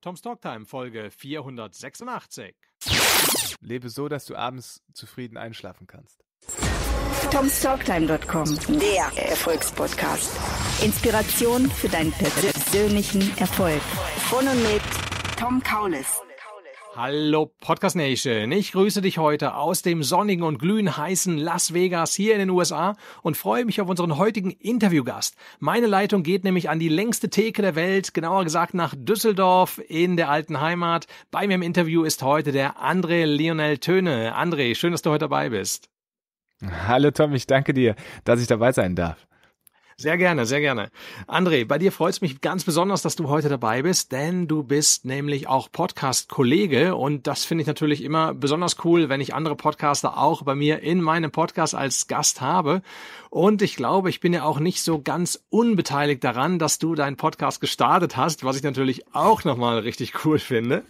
Tom's Talktime, Folge 486. Lebe so, dass du abends zufrieden einschlafen kannst. Tom'sTalktime.com, der Erfolgspodcast. Inspiration für deinen persönlichen Erfolg. Von und mit Tom Kaulis. Hallo Podcast Nation, ich grüße dich heute aus dem sonnigen und glühend heißen Las Vegas hier in den USA und freue mich auf unseren heutigen Interviewgast. Meine Leitung geht nämlich an die längste Theke der Welt, genauer gesagt nach Düsseldorf in der alten Heimat. Bei mir im Interview ist heute der André Lionel Töne. André, schön, dass du heute dabei bist. Hallo Tom, ich danke dir, dass ich dabei sein darf. Sehr gerne, sehr gerne. André, bei dir freut es mich ganz besonders, dass du heute dabei bist, denn du bist nämlich auch Podcast-Kollege und das finde ich natürlich immer besonders cool, wenn ich andere Podcaster auch bei mir in meinem Podcast als Gast habe. Und ich glaube, ich bin ja auch nicht so ganz unbeteiligt daran, dass du deinen Podcast gestartet hast, was ich natürlich auch nochmal richtig cool finde.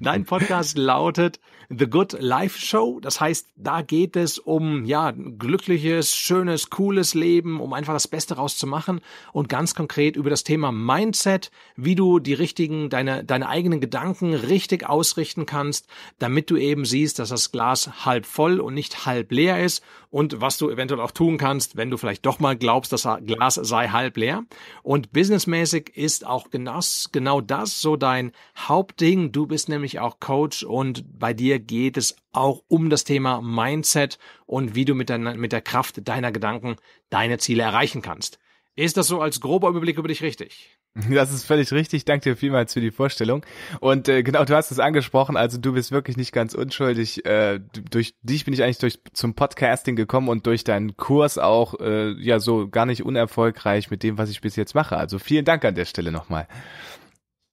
Dein Podcast lautet The Good Life Show. Das heißt, da geht es um, ja, glückliches, schönes, cooles Leben, um einfach das Beste rauszumachen und ganz konkret über das Thema Mindset, wie du die richtigen, deine, deine eigenen Gedanken richtig ausrichten kannst, damit du eben siehst, dass das Glas halb voll und nicht halb leer ist und was du eventuell auch tun kannst, kannst, wenn du vielleicht doch mal glaubst, das Glas sei halb leer. Und businessmäßig ist auch genau, das so dein Hauptding. Du bist nämlich auch Coach und bei dir geht es auch um das Thema Mindset und wie du mit, deiner, mit der Kraft deiner Gedanken deine Ziele erreichen kannst. Ist das so als grober Überblick über dich richtig? Das ist völlig richtig. Danke dir vielmals für die Vorstellung. Und äh, genau, du hast es angesprochen. Also du bist wirklich nicht ganz unschuldig. Äh, durch dich bin ich eigentlich durch zum Podcasting gekommen und durch deinen Kurs auch äh, ja so gar nicht unerfolgreich mit dem, was ich bis jetzt mache. Also vielen Dank an der Stelle nochmal.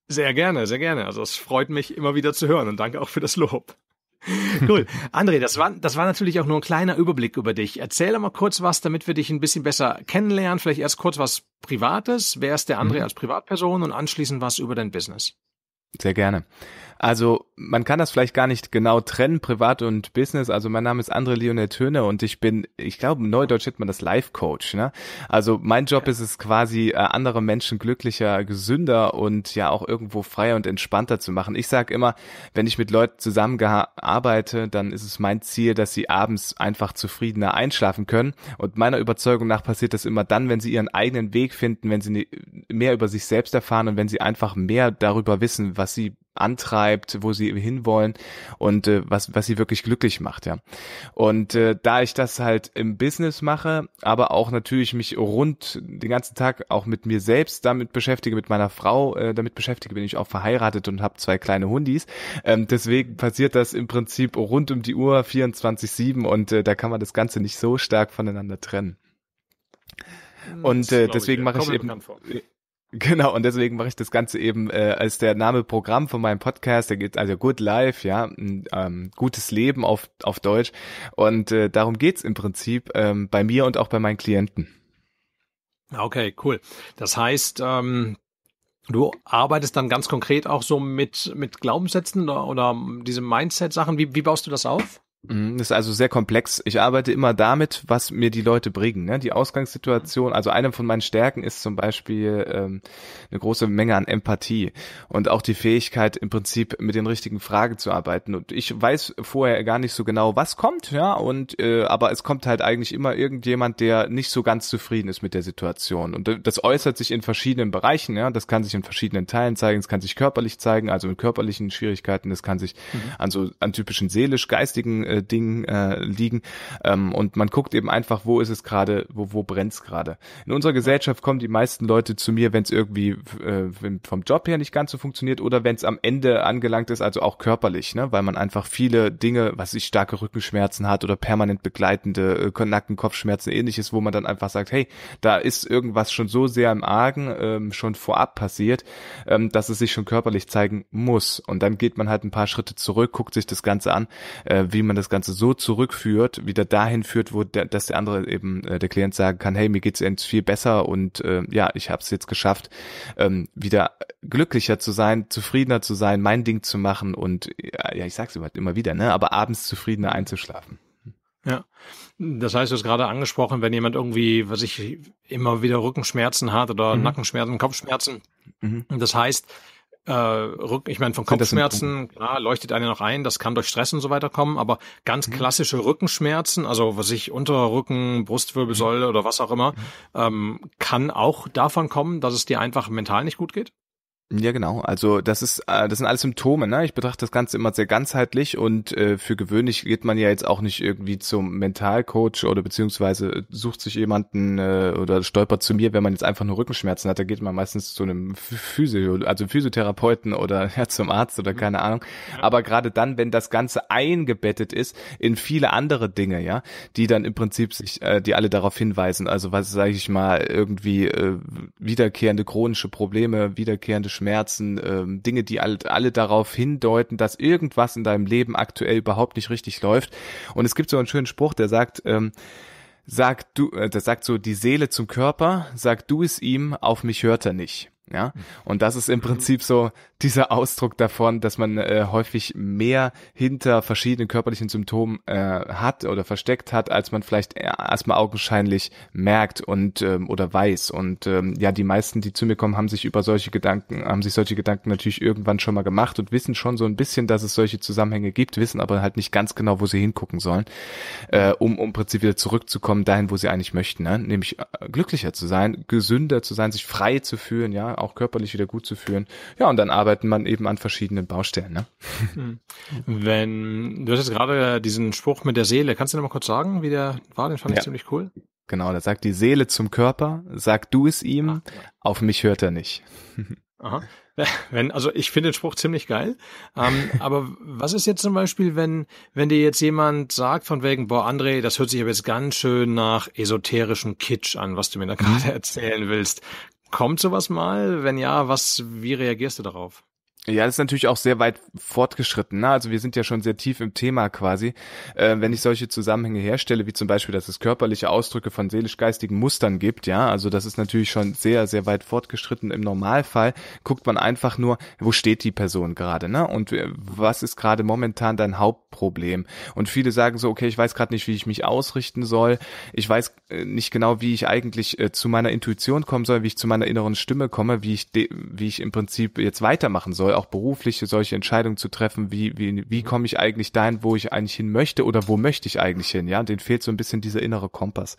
Sehr gerne, sehr gerne. Also es freut mich immer wieder zu hören und danke auch für das Lob. cool. André, das war, das war natürlich auch nur ein kleiner Überblick über dich. Erzähl doch mal kurz was, damit wir dich ein bisschen besser kennenlernen. Vielleicht erst kurz was Privates. Wer ist der André mhm. als Privatperson und anschließend was über dein Business? Sehr gerne. Also man kann das vielleicht gar nicht genau trennen, privat und Business. Also mein Name ist André Lionel Töne und ich bin, ich glaube, Neudeutsch nennt man das Life Coach. Ne? Also mein Job ist es quasi, äh, andere Menschen glücklicher, gesünder und ja auch irgendwo freier und entspannter zu machen. Ich sage immer, wenn ich mit Leuten zusammen arbeite, dann ist es mein Ziel, dass sie abends einfach zufriedener einschlafen können. Und meiner Überzeugung nach passiert das immer dann, wenn sie ihren eigenen Weg finden, wenn sie ne, mehr über sich selbst erfahren und wenn sie einfach mehr darüber wissen, was sie antreibt, wo sie hinwollen und äh, was, was sie wirklich glücklich macht, ja. Und äh, da ich das halt im Business mache, aber auch natürlich mich rund den ganzen Tag auch mit mir selbst damit beschäftige, mit meiner Frau äh, damit beschäftige, bin ich auch verheiratet und habe zwei kleine Hundis. Ähm, deswegen passiert das im Prinzip rund um die Uhr 24-7 und äh, da kann man das Ganze nicht so stark voneinander trennen. Hm, und äh, deswegen mache ich eben. Genau, und deswegen mache ich das Ganze eben äh, als der Name Programm von meinem Podcast, der geht also Good Life, ja, ein, ähm, gutes Leben auf, auf Deutsch. Und äh, darum geht's im Prinzip ähm, bei mir und auch bei meinen Klienten. Okay, cool. Das heißt, ähm, du arbeitest dann ganz konkret auch so mit, mit Glaubenssätzen oder, oder diese Mindset-Sachen. Wie, wie baust du das auf? Mhm, das ist also sehr komplex. Ich arbeite immer damit, was mir die Leute bringen. Ne? Die Ausgangssituation, also eine von meinen Stärken ist zum Beispiel ähm, eine große Menge an Empathie und auch die Fähigkeit, im Prinzip mit den richtigen Fragen zu arbeiten. Und ich weiß vorher gar nicht so genau, was kommt, ja, und äh, aber es kommt halt eigentlich immer irgendjemand, der nicht so ganz zufrieden ist mit der Situation. Und das äußert sich in verschiedenen Bereichen, ja. Das kann sich in verschiedenen Teilen zeigen, es kann sich körperlich zeigen, also in körperlichen Schwierigkeiten, es kann sich mhm. an so an typischen seelisch-geistigen äh, äh, Ding äh, liegen. Ähm, und man guckt eben einfach, wo ist es gerade, wo, wo brennt es gerade. In unserer Gesellschaft kommen die meisten Leute zu mir, wenn es irgendwie äh, vom Job her nicht ganz so funktioniert oder wenn es am Ende angelangt ist, also auch körperlich, ne? weil man einfach viele Dinge, was ich starke Rückenschmerzen hat oder permanent begleitende äh, Nacken, Kopfschmerzen, ähnliches, wo man dann einfach sagt, hey, da ist irgendwas schon so sehr im Argen, ähm, schon vorab passiert, ähm, dass es sich schon körperlich zeigen muss. Und dann geht man halt ein paar Schritte zurück, guckt sich das Ganze an, äh, wie man das das Ganze so zurückführt, wieder dahin führt, wo der, dass der andere eben, äh, der Klient sagen kann, hey, mir geht es viel besser und äh, ja, ich habe es jetzt geschafft, ähm, wieder glücklicher zu sein, zufriedener zu sein, mein Ding zu machen und äh, ja, ich sag's immer wieder, ne, aber abends zufriedener einzuschlafen. Ja, das heißt, du hast gerade angesprochen, wenn jemand irgendwie, was ich immer wieder Rückenschmerzen hat oder mhm. Nackenschmerzen, Kopfschmerzen. Mhm. Das heißt, äh, Rück, ich meine, von Kopfschmerzen, klar, leuchtet einer noch ein, das kann durch Stress und so weiter kommen, aber ganz mhm. klassische Rückenschmerzen, also was ich unter Rücken, Brustwirbelsäule mhm. oder was auch immer, mhm. ähm, kann auch davon kommen, dass es dir einfach mental nicht gut geht? Ja, genau. Also das ist, äh, das sind alles Symptome. Ne? Ich betrachte das Ganze immer sehr ganzheitlich und äh, für gewöhnlich geht man ja jetzt auch nicht irgendwie zum Mentalcoach oder beziehungsweise sucht sich jemanden äh, oder stolpert zu mir, wenn man jetzt einfach nur Rückenschmerzen hat. Da geht man meistens zu einem Physio, also Physiotherapeuten oder ja, zum Arzt oder keine mhm. Ahnung. Aber gerade dann, wenn das Ganze eingebettet ist in viele andere Dinge, ja, die dann im Prinzip sich, äh, die alle darauf hinweisen. Also was sage ich mal, irgendwie äh, wiederkehrende chronische Probleme, wiederkehrende Schmerzen, ähm, Dinge, die alle, alle darauf hindeuten, dass irgendwas in deinem Leben aktuell überhaupt nicht richtig läuft. Und es gibt so einen schönen Spruch, der sagt, ähm, sag du, äh, das sagt so die Seele zum Körper, sag du es ihm, auf mich hört er nicht. Ja, mhm. und das ist im Prinzip so dieser Ausdruck davon, dass man äh, häufig mehr hinter verschiedenen körperlichen Symptomen äh, hat oder versteckt hat, als man vielleicht äh, erstmal augenscheinlich merkt und ähm, oder weiß. Und ähm, ja, die meisten, die zu mir kommen, haben sich über solche Gedanken, haben sich solche Gedanken natürlich irgendwann schon mal gemacht und wissen schon so ein bisschen, dass es solche Zusammenhänge gibt, wissen aber halt nicht ganz genau, wo sie hingucken sollen, äh, um um Prinzip wieder zurückzukommen dahin, wo sie eigentlich möchten, ne? nämlich äh, glücklicher zu sein, gesünder zu sein, sich frei zu fühlen, ja auch körperlich wieder gut zu führen. Ja, und dann arbeitet man eben an verschiedenen Baustellen. Ne? Hm. Wenn, du hast jetzt gerade diesen Spruch mit der Seele, kannst du noch mal kurz sagen, wie der war? Den fand ich ja. ziemlich cool. Genau, da sagt die Seele zum Körper, sag du es ihm, Ach. auf mich hört er nicht. Aha. Wenn, also ich finde den Spruch ziemlich geil. Ähm, aber was ist jetzt zum Beispiel, wenn, wenn dir jetzt jemand sagt von wegen, boah, André, das hört sich aber jetzt ganz schön nach esoterischem Kitsch an, was du mir da mhm. gerade erzählen willst. Kommt sowas mal? Wenn ja, was, wie reagierst du darauf? Ja, das ist natürlich auch sehr weit fortgeschritten. Ne? Also wir sind ja schon sehr tief im Thema quasi. Äh, wenn ich solche Zusammenhänge herstelle, wie zum Beispiel, dass es körperliche Ausdrücke von seelisch-geistigen Mustern gibt, ja, also das ist natürlich schon sehr, sehr weit fortgeschritten. Im Normalfall guckt man einfach nur, wo steht die Person gerade, ne? Und äh, was ist gerade momentan dein Hauptproblem? Und viele sagen so, okay, ich weiß gerade nicht, wie ich mich ausrichten soll. Ich weiß äh, nicht genau, wie ich eigentlich äh, zu meiner Intuition kommen soll, wie ich zu meiner inneren Stimme komme, wie ich, de wie ich im Prinzip jetzt weitermachen soll auch berufliche solche Entscheidungen zu treffen, wie, wie, wie komme ich eigentlich dahin, wo ich eigentlich hin möchte oder wo möchte ich eigentlich hin, ja, den fehlt so ein bisschen dieser innere Kompass.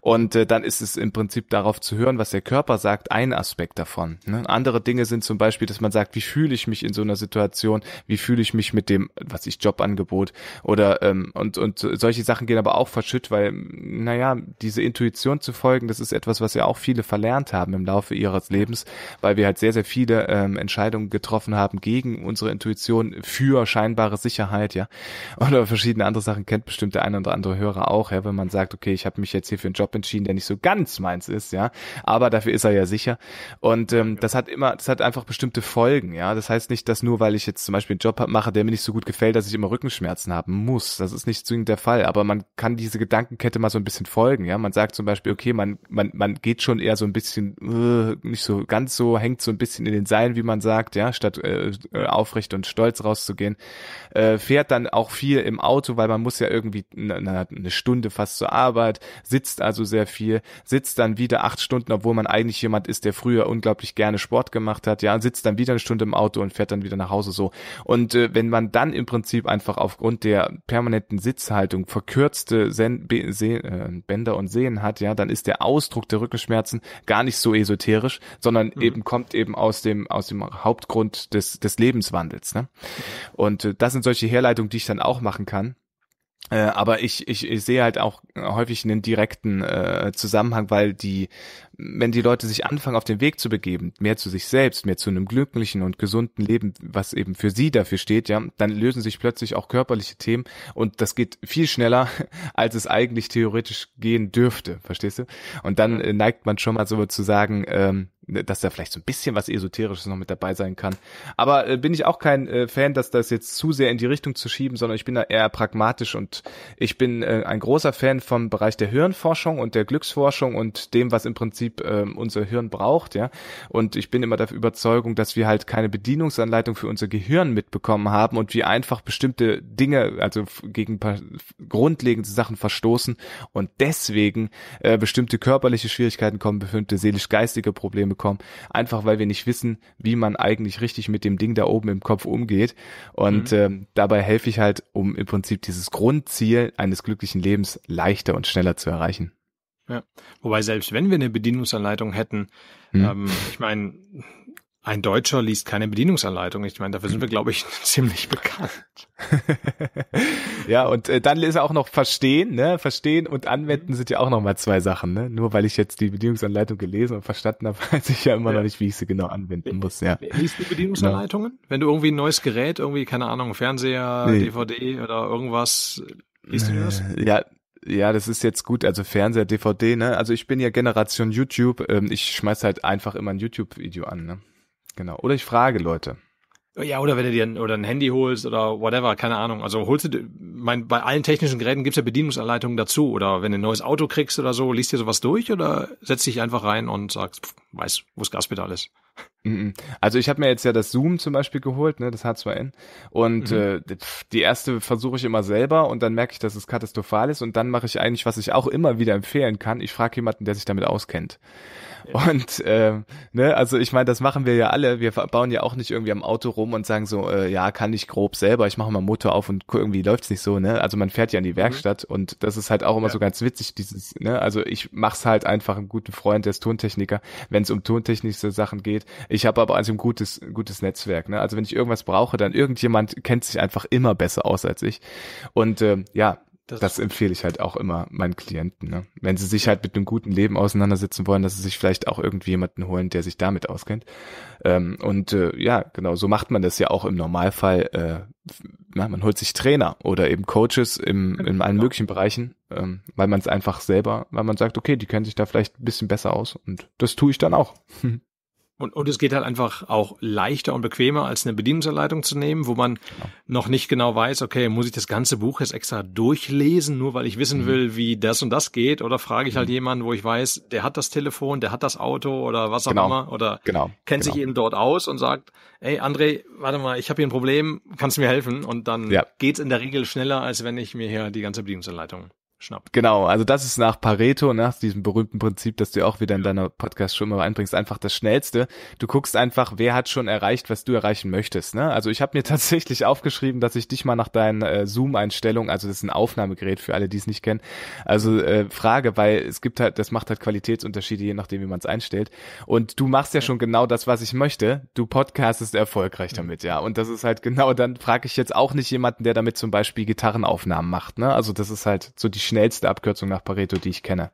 Und äh, dann ist es im Prinzip darauf zu hören, was der Körper sagt, ein Aspekt davon. Ne? Andere Dinge sind zum Beispiel, dass man sagt, wie fühle ich mich in so einer Situation, wie fühle ich mich mit dem, was ich Jobangebot oder ähm, und, und solche Sachen gehen aber auch verschütt, weil, naja, diese Intuition zu folgen, das ist etwas, was ja auch viele verlernt haben im Laufe ihres Lebens, weil wir halt sehr, sehr viele ähm, Entscheidungen getroffen getroffen haben gegen unsere Intuition für scheinbare Sicherheit, ja. Oder verschiedene andere Sachen kennt bestimmt der eine oder andere Hörer auch, ja, wenn man sagt, okay, ich habe mich jetzt hier für einen Job entschieden, der nicht so ganz meins ist, ja, aber dafür ist er ja sicher. Und ähm, das hat immer, das hat einfach bestimmte Folgen, ja. Das heißt nicht, dass nur weil ich jetzt zum Beispiel einen Job mache, der mir nicht so gut gefällt, dass ich immer Rückenschmerzen haben muss. Das ist nicht zwingend der Fall, aber man kann diese Gedankenkette mal so ein bisschen folgen, ja. Man sagt zum Beispiel, okay, man, man, man geht schon eher so ein bisschen, äh, nicht so ganz so, hängt so ein bisschen in den Seilen, wie man sagt, ja, statt äh, äh, aufrecht und stolz rauszugehen. Äh, fährt dann auch viel im Auto, weil man muss ja irgendwie eine, eine Stunde fast zur Arbeit, sitzt also sehr viel, sitzt dann wieder acht Stunden, obwohl man eigentlich jemand ist, der früher unglaublich gerne Sport gemacht hat, ja, sitzt dann wieder eine Stunde im Auto und fährt dann wieder nach Hause so. Und äh, wenn man dann im Prinzip einfach aufgrund der permanenten Sitzhaltung verkürzte Sen Be Se äh, Bänder und Sehnen hat, ja, dann ist der Ausdruck der Rückenschmerzen gar nicht so esoterisch, sondern mhm. eben kommt eben aus dem aus dem Hauptgrund des, des Lebenswandels. Ne? Und äh, das sind solche Herleitungen, die ich dann auch machen kann. Äh, aber ich, ich, ich sehe halt auch häufig einen direkten äh, Zusammenhang, weil die, wenn die Leute sich anfangen, auf den Weg zu begeben, mehr zu sich selbst, mehr zu einem glücklichen und gesunden Leben, was eben für sie dafür steht, ja, dann lösen sich plötzlich auch körperliche Themen und das geht viel schneller, als es eigentlich theoretisch gehen dürfte, verstehst du? Und dann äh, neigt man schon mal so zu sagen, ähm, Ne, dass da vielleicht so ein bisschen was Esoterisches noch mit dabei sein kann. Aber äh, bin ich auch kein äh, Fan, dass das jetzt zu sehr in die Richtung zu schieben, sondern ich bin da eher pragmatisch und ich bin äh, ein großer Fan vom Bereich der Hirnforschung und der Glücksforschung und dem, was im Prinzip äh, unser Hirn braucht, ja. Und ich bin immer der Überzeugung, dass wir halt keine Bedienungsanleitung für unser Gehirn mitbekommen haben und wie einfach bestimmte Dinge, also gegen paar grundlegende Sachen verstoßen und deswegen äh, bestimmte körperliche Schwierigkeiten kommen, bestimmte seelisch-geistige Probleme bekommen, einfach weil wir nicht wissen, wie man eigentlich richtig mit dem Ding da oben im Kopf umgeht. Und mhm. ähm, dabei helfe ich halt, um im Prinzip dieses Grundziel eines glücklichen Lebens leichter und schneller zu erreichen. Ja. Wobei selbst wenn wir eine Bedienungsanleitung hätten, hm. ähm, ich meine, ein Deutscher liest keine Bedienungsanleitung. Ich meine, dafür sind wir, glaube ich, ziemlich bekannt. ja, und äh, dann ist auch noch Verstehen, ne? Verstehen und Anwenden mhm. sind ja auch nochmal zwei Sachen, ne? Nur weil ich jetzt die Bedienungsanleitung gelesen und verstanden habe, weiß ich ja immer ja. noch nicht, wie ich sie genau anwenden muss, ja. Liest du genau. Bedienungsanleitungen? Genau. Wenn du irgendwie ein neues Gerät, irgendwie, keine Ahnung, Fernseher, nee. DVD oder irgendwas, liest du das? Äh, ja, ja, das ist jetzt gut, also Fernseher, DVD, ne? Also ich bin ja Generation YouTube, ähm, ich schmeiß halt einfach immer ein YouTube-Video an, ne? Genau. Oder ich frage Leute. Ja, oder wenn du dir ein, oder ein Handy holst oder whatever, keine Ahnung. Also holst du, mein, bei allen technischen Geräten gibt's ja Bedienungsanleitungen dazu. Oder wenn du ein neues Auto kriegst oder so, liest dir sowas durch oder setzt dich einfach rein und sagst, pff, weiß, wo das Gaspedal ist. Mhm. Also ich habe mir jetzt ja das Zoom zum Beispiel geholt, ne, das H2N. Und mhm. äh, die erste versuche ich immer selber und dann merke ich, dass es katastrophal ist. Und dann mache ich eigentlich, was ich auch immer wieder empfehlen kann. Ich frage jemanden, der sich damit auskennt. Ja. Und äh, ne, also ich meine, das machen wir ja alle. Wir bauen ja auch nicht irgendwie am Auto rum und sagen so, äh, ja, kann ich grob selber, ich mache mal Motor auf und irgendwie läuft's nicht so, ne? Also man fährt ja in die mhm. Werkstatt mhm. und das ist halt auch immer ja. so ganz witzig, dieses, ne, also ich mach's halt einfach einen guten Freund, der ist Tontechniker, wenn es um tontechnische Sachen geht ich habe aber also ein gutes, gutes Netzwerk. Ne? Also wenn ich irgendwas brauche, dann irgendjemand kennt sich einfach immer besser aus als ich. Und äh, ja, das, das empfehle ich halt auch immer meinen Klienten. Ne? Wenn sie sich halt mit einem guten Leben auseinandersetzen wollen, dass sie sich vielleicht auch irgendwie jemanden holen, der sich damit auskennt. Ähm, und äh, ja, genau, so macht man das ja auch im Normalfall. Äh, na, man holt sich Trainer oder eben Coaches im, genau. in allen möglichen Bereichen, ähm, weil man es einfach selber, weil man sagt, okay, die kennen sich da vielleicht ein bisschen besser aus. Und das tue ich dann auch. Und, und es geht halt einfach auch leichter und bequemer, als eine Bedienungsanleitung zu nehmen, wo man genau. noch nicht genau weiß, okay, muss ich das ganze Buch jetzt extra durchlesen, nur weil ich wissen mhm. will, wie das und das geht? Oder frage ich halt mhm. halt jemanden, wo ich weiß, der hat das Telefon, der hat das Auto oder was auch genau. immer oder genau. kennt sich genau. eben dort aus und sagt, ey André, warte mal, ich habe hier ein Problem, kannst du mir helfen? Und dann ja. geht's in der Regel schneller, als wenn ich mir hier die ganze Bedienungsanleitung schnappt. Genau, also das ist nach Pareto, ne, nach diesem berühmten Prinzip, das du auch wieder in deiner Podcast schon mal einbringst, einfach das Schnellste. Du guckst einfach, wer hat schon erreicht, was du erreichen möchtest. Ne? Also ich habe mir tatsächlich aufgeschrieben, dass ich dich mal nach deinen äh, Zoom-Einstellungen, also das ist ein Aufnahmegerät für alle, die es nicht kennen, also äh, frage, weil es gibt halt, das macht halt Qualitätsunterschiede, je nachdem, wie man es einstellt. Und du machst ja, ja schon genau das, was ich möchte. Du podcastest erfolgreich damit, ja. Und das ist halt genau, dann frage ich jetzt auch nicht jemanden, der damit zum Beispiel Gitarrenaufnahmen macht. Ne? Also das ist halt so die schnellste Abkürzung nach Pareto, die ich kenne.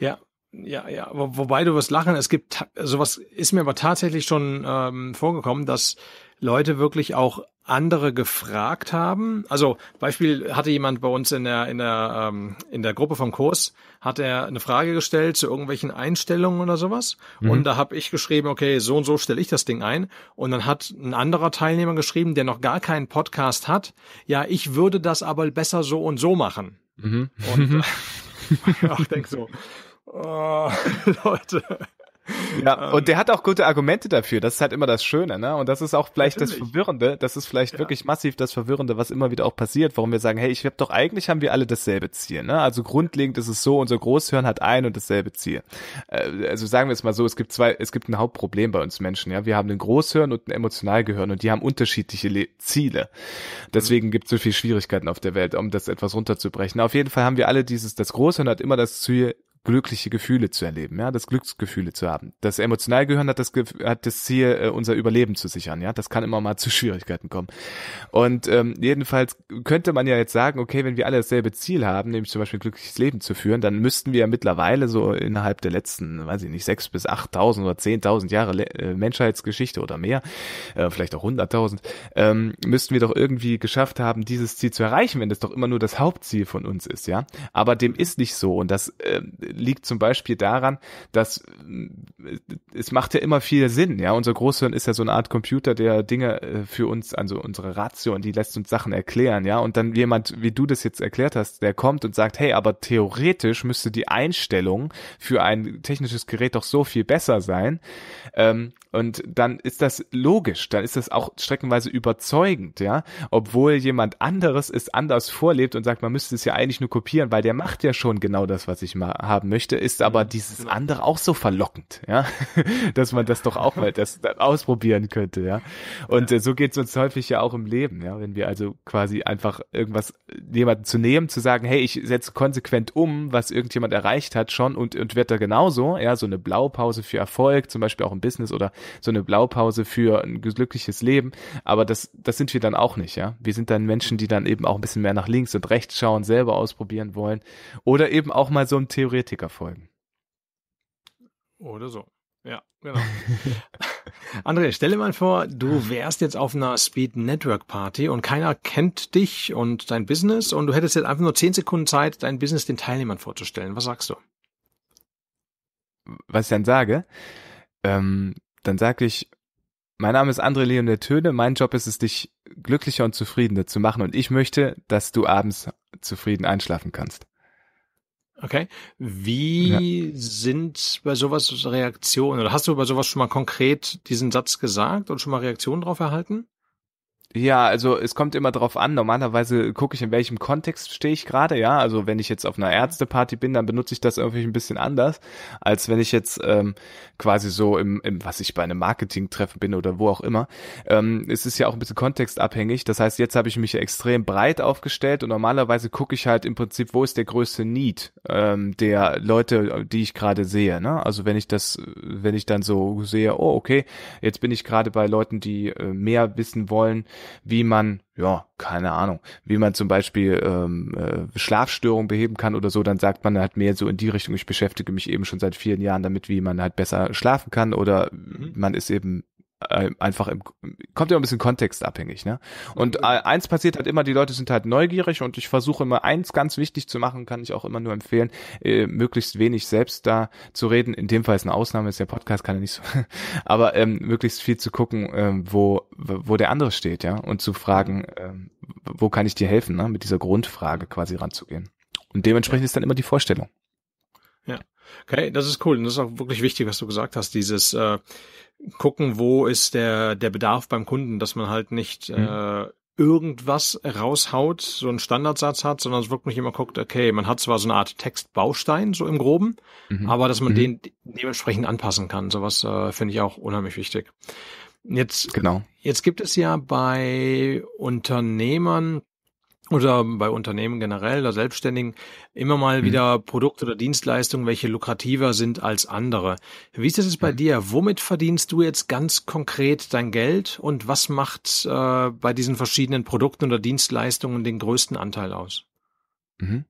Ja, ja, ja. Wo, wobei du wirst lachen, es gibt sowas ist mir aber tatsächlich schon ähm, vorgekommen, dass Leute wirklich auch andere gefragt haben. Also Beispiel hatte jemand bei uns in der in der ähm, in der Gruppe vom Kurs hat er eine Frage gestellt zu irgendwelchen Einstellungen oder sowas mhm. und da habe ich geschrieben, okay, so und so stelle ich das Ding ein und dann hat ein anderer Teilnehmer geschrieben, der noch gar keinen Podcast hat, ja, ich würde das aber besser so und so machen. Mhm. Und äh, ich denke so, oh, Leute, ja, ähm. und der hat auch gute Argumente dafür. Das ist halt immer das Schöne, ne? Und das ist auch vielleicht Natürlich. das Verwirrende. Das ist vielleicht ja. wirklich massiv das Verwirrende, was immer wieder auch passiert, warum wir sagen, hey, ich hab doch eigentlich haben wir alle dasselbe Ziel, ne? Also grundlegend ist es so, unser Großhirn hat ein und dasselbe Ziel. Äh, also sagen wir es mal so, es gibt zwei, es gibt ein Hauptproblem bei uns Menschen, ja? Wir haben ein Großhirn und ein Emotionalgehirn und die haben unterschiedliche Le Ziele. Deswegen mhm. gibt es so viele Schwierigkeiten auf der Welt, um das etwas runterzubrechen. Auf jeden Fall haben wir alle dieses, das Großhirn hat immer das Ziel, glückliche Gefühle zu erleben, ja, das Glücksgefühle zu haben. Das emotional gehören hat das, hat das Ziel, äh, unser Überleben zu sichern, ja. Das kann immer mal zu Schwierigkeiten kommen. Und ähm, jedenfalls könnte man ja jetzt sagen, okay, wenn wir alle dasselbe Ziel haben, nämlich zum Beispiel ein glückliches Leben zu führen, dann müssten wir ja mittlerweile so innerhalb der letzten, weiß ich nicht, sechs bis achttausend oder zehntausend Jahre Le äh, Menschheitsgeschichte oder mehr, äh, vielleicht auch hunderttausend, ähm, müssten wir doch irgendwie geschafft haben, dieses Ziel zu erreichen, wenn das doch immer nur das Hauptziel von uns ist, ja. Aber dem ist nicht so und das äh, liegt zum Beispiel daran, dass äh, es macht ja immer viel Sinn, ja. Unser Großhirn ist ja so eine Art Computer, der Dinge äh, für uns, also unsere Ratio, und die lässt uns Sachen erklären, ja. Und dann jemand, wie du das jetzt erklärt hast, der kommt und sagt, hey, aber theoretisch müsste die Einstellung für ein technisches Gerät doch so viel besser sein. Ähm, und dann ist das logisch, dann ist das auch streckenweise überzeugend, ja. Obwohl jemand anderes es anders vorlebt und sagt, man müsste es ja eigentlich nur kopieren, weil der macht ja schon genau das, was ich mal haben möchte, ist aber mhm, dieses genau. andere auch so verlockend, ja. Dass man das doch auch mal das, das ausprobieren könnte, ja. Und äh, so geht es uns häufig ja auch im Leben, ja. Wenn wir also quasi einfach irgendwas jemanden zu nehmen, zu sagen, hey, ich setze konsequent um, was irgendjemand erreicht hat schon und, und wird da genauso, ja, so eine Blaupause für Erfolg, zum Beispiel auch im Business oder so eine Blaupause für ein glückliches Leben. Aber das, das sind wir dann auch nicht, ja. Wir sind dann Menschen, die dann eben auch ein bisschen mehr nach links und rechts schauen, selber ausprobieren wollen oder eben auch mal so einem Theoretiker folgen. Oder so. Ja, genau. André, stell dir mal vor, du wärst jetzt auf einer Speed Network Party und keiner kennt dich und dein Business und du hättest jetzt einfach nur zehn Sekunden Zeit, dein Business den Teilnehmern vorzustellen. Was sagst du? Was ich dann sage? Ähm, dann sage ich, mein Name ist André Leon der Töne, mein Job ist es, dich glücklicher und zufriedener zu machen und ich möchte, dass du abends zufrieden einschlafen kannst. Okay. Wie ja. sind bei sowas Reaktionen? Oder hast du bei sowas schon mal konkret diesen Satz gesagt und schon mal Reaktionen drauf erhalten? Ja, also es kommt immer drauf an. Normalerweise gucke ich, in welchem Kontext stehe ich gerade, ja. Also wenn ich jetzt auf einer mhm. Ärzteparty bin, dann benutze ich das irgendwie ein bisschen anders, als wenn ich jetzt ähm, quasi so im, im, was ich bei einem Marketing-Treffen bin oder wo auch immer. Ähm, es ist ja auch ein bisschen kontextabhängig. Das heißt, jetzt habe ich mich extrem breit aufgestellt und normalerweise gucke ich halt im Prinzip, wo ist der größte Need ähm, der Leute, die ich gerade sehe. Ne? Also wenn ich das, wenn ich dann so sehe, oh, okay, jetzt bin ich gerade bei Leuten, die äh, mehr wissen wollen, wie man, ja, keine Ahnung, wie man zum Beispiel ähm, äh, Schlafstörungen beheben kann oder so, dann sagt man halt mehr so in die Richtung, ich beschäftige mich eben schon seit vielen Jahren damit, wie man halt besser schlafen kann oder mhm. man ist eben äh, einfach im, kommt immer ein bisschen kontextabhängig, ne? Und äh, eins passiert halt immer, die Leute sind halt neugierig und ich versuche immer eins ganz wichtig zu machen, kann ich auch immer nur empfehlen, äh, möglichst wenig selbst da zu reden. In dem Fall ist eine Ausnahme, ist der Podcast, kann ja nicht so, aber ähm, möglichst viel zu gucken, ähm, wo, wo der andere steht, ja, und zu fragen, ähm, wo kann ich dir helfen, ne? mit dieser Grundfrage quasi ranzugehen. Und dementsprechend ist dann immer die Vorstellung. Okay, das ist cool. Und das ist auch wirklich wichtig, was du gesagt hast, dieses äh, gucken, wo ist der, der Bedarf beim Kunden, dass man halt nicht mhm. äh, irgendwas raushaut, so einen Standardsatz hat, sondern wirklich immer guckt, okay, man hat zwar so eine Art Textbaustein, so im Groben, mhm. aber dass man mhm. den dementsprechend anpassen kann. Sowas äh, finde ich auch unheimlich wichtig. Jetzt, genau. jetzt gibt es ja bei Unternehmern oder bei Unternehmen generell oder Selbstständigen immer mal hm. wieder Produkte oder Dienstleistungen, welche lukrativer sind als andere. Wie ist das jetzt bei hm. dir? Womit verdienst du jetzt ganz konkret dein Geld und was macht äh, bei diesen verschiedenen Produkten oder Dienstleistungen den größten Anteil aus? Mhm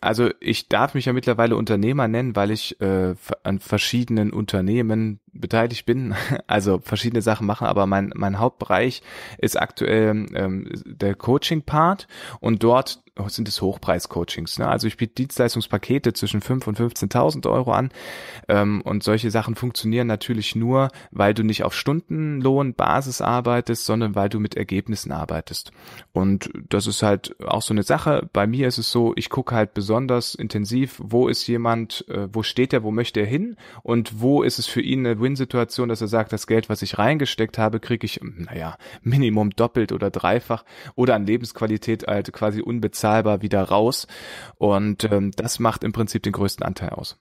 also ich darf mich ja mittlerweile Unternehmer nennen, weil ich äh, an verschiedenen Unternehmen beteiligt bin, also verschiedene Sachen machen, aber mein, mein Hauptbereich ist aktuell ähm, der Coaching-Part und dort Oh, sind es Hochpreis-Coachings. Ne? Also ich biete Dienstleistungspakete zwischen 5.000 und 15.000 Euro an. Ähm, und solche Sachen funktionieren natürlich nur, weil du nicht auf Stundenlohnbasis arbeitest, sondern weil du mit Ergebnissen arbeitest. Und das ist halt auch so eine Sache. Bei mir ist es so, ich gucke halt besonders intensiv, wo ist jemand, äh, wo steht er, wo möchte er hin und wo ist es für ihn eine Win-Situation, dass er sagt, das Geld, was ich reingesteckt habe, kriege ich, naja, Minimum doppelt oder dreifach oder an Lebensqualität halt quasi unbezahlt bezahlbar wieder raus. Und ähm, das macht im Prinzip den größten Anteil aus.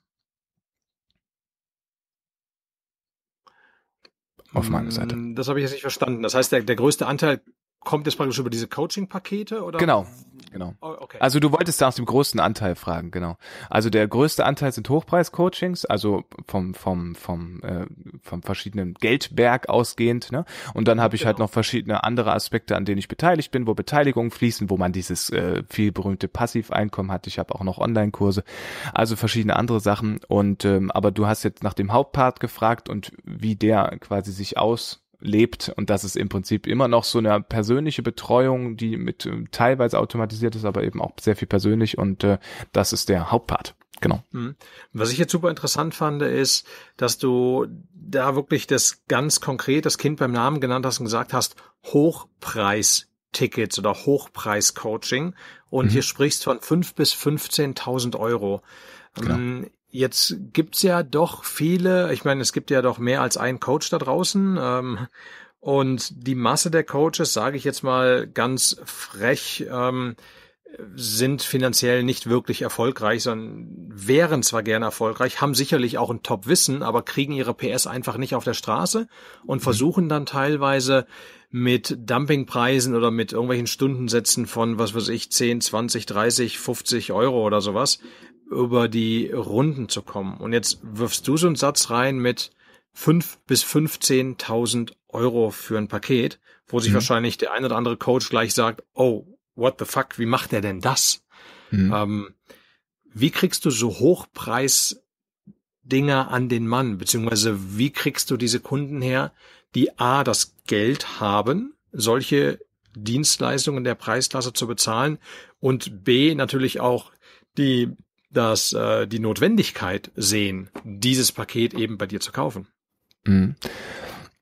Auf meiner Seite. Mm, das habe ich jetzt nicht verstanden. Das heißt, der, der größte Anteil Kommt das praktisch über diese Coaching-Pakete oder? Genau, genau. Oh, okay. Also du wolltest da aus dem größten Anteil fragen, genau. Also der größte Anteil sind Hochpreis-Coachings, also vom vom vom äh, vom verschiedenen Geldberg ausgehend, ne? Und dann habe ich halt genau. halt noch verschiedene andere Aspekte, an denen ich beteiligt bin, wo Beteiligungen fließen, wo man dieses äh, viel berühmte Passiveinkommen hat. Ich habe auch noch Online-Kurse, also verschiedene andere Sachen. Und ähm, aber du hast jetzt nach dem Hauptpart gefragt und wie der quasi sich aus lebt und das ist im Prinzip immer noch so eine persönliche Betreuung, die mit äh, teilweise automatisiert ist, aber eben auch sehr viel persönlich und äh, das ist der Hauptpart. Genau. Mhm. Was ich jetzt super interessant fand, ist, dass du da wirklich das ganz konkret das Kind beim Namen genannt hast und gesagt hast, Hochpreistickets oder Hochpreiscoaching und mhm. hier sprichst von fünf bis 15.000 Euro. Genau. Ähm, Jetzt gibt's ja doch viele, ich meine, es gibt ja doch mehr als einen Coach da draußen. Ähm, und die Masse der Coaches, sage ich jetzt mal ganz frech, ähm, sind finanziell nicht wirklich erfolgreich, sondern wären zwar gerne erfolgreich, haben sicherlich auch ein Top-Wissen, aber kriegen ihre PS einfach nicht auf der Straße und mhm. versuchen dann teilweise mit Dumpingpreisen oder mit irgendwelchen Stundensätzen von, was weiß ich, 10, 20, 30, 50 Euro oder sowas, über die Runden zu kommen. Und jetzt wirfst du so einen Satz rein mit fünf bis 15.000 Euro für ein Paket, wo sich mhm. wahrscheinlich der ein oder andere Coach gleich sagt, oh, what the fuck, wie macht der denn das? Mhm. Ähm, wie kriegst du so Hochpreis-Dinger an den Mann? Beziehungsweise wie kriegst du diese Kunden her, die A, das Geld haben, solche Dienstleistungen der Preisklasse zu bezahlen und B, natürlich auch die dass äh, die Notwendigkeit sehen, dieses Paket eben bei dir zu kaufen. Mhm.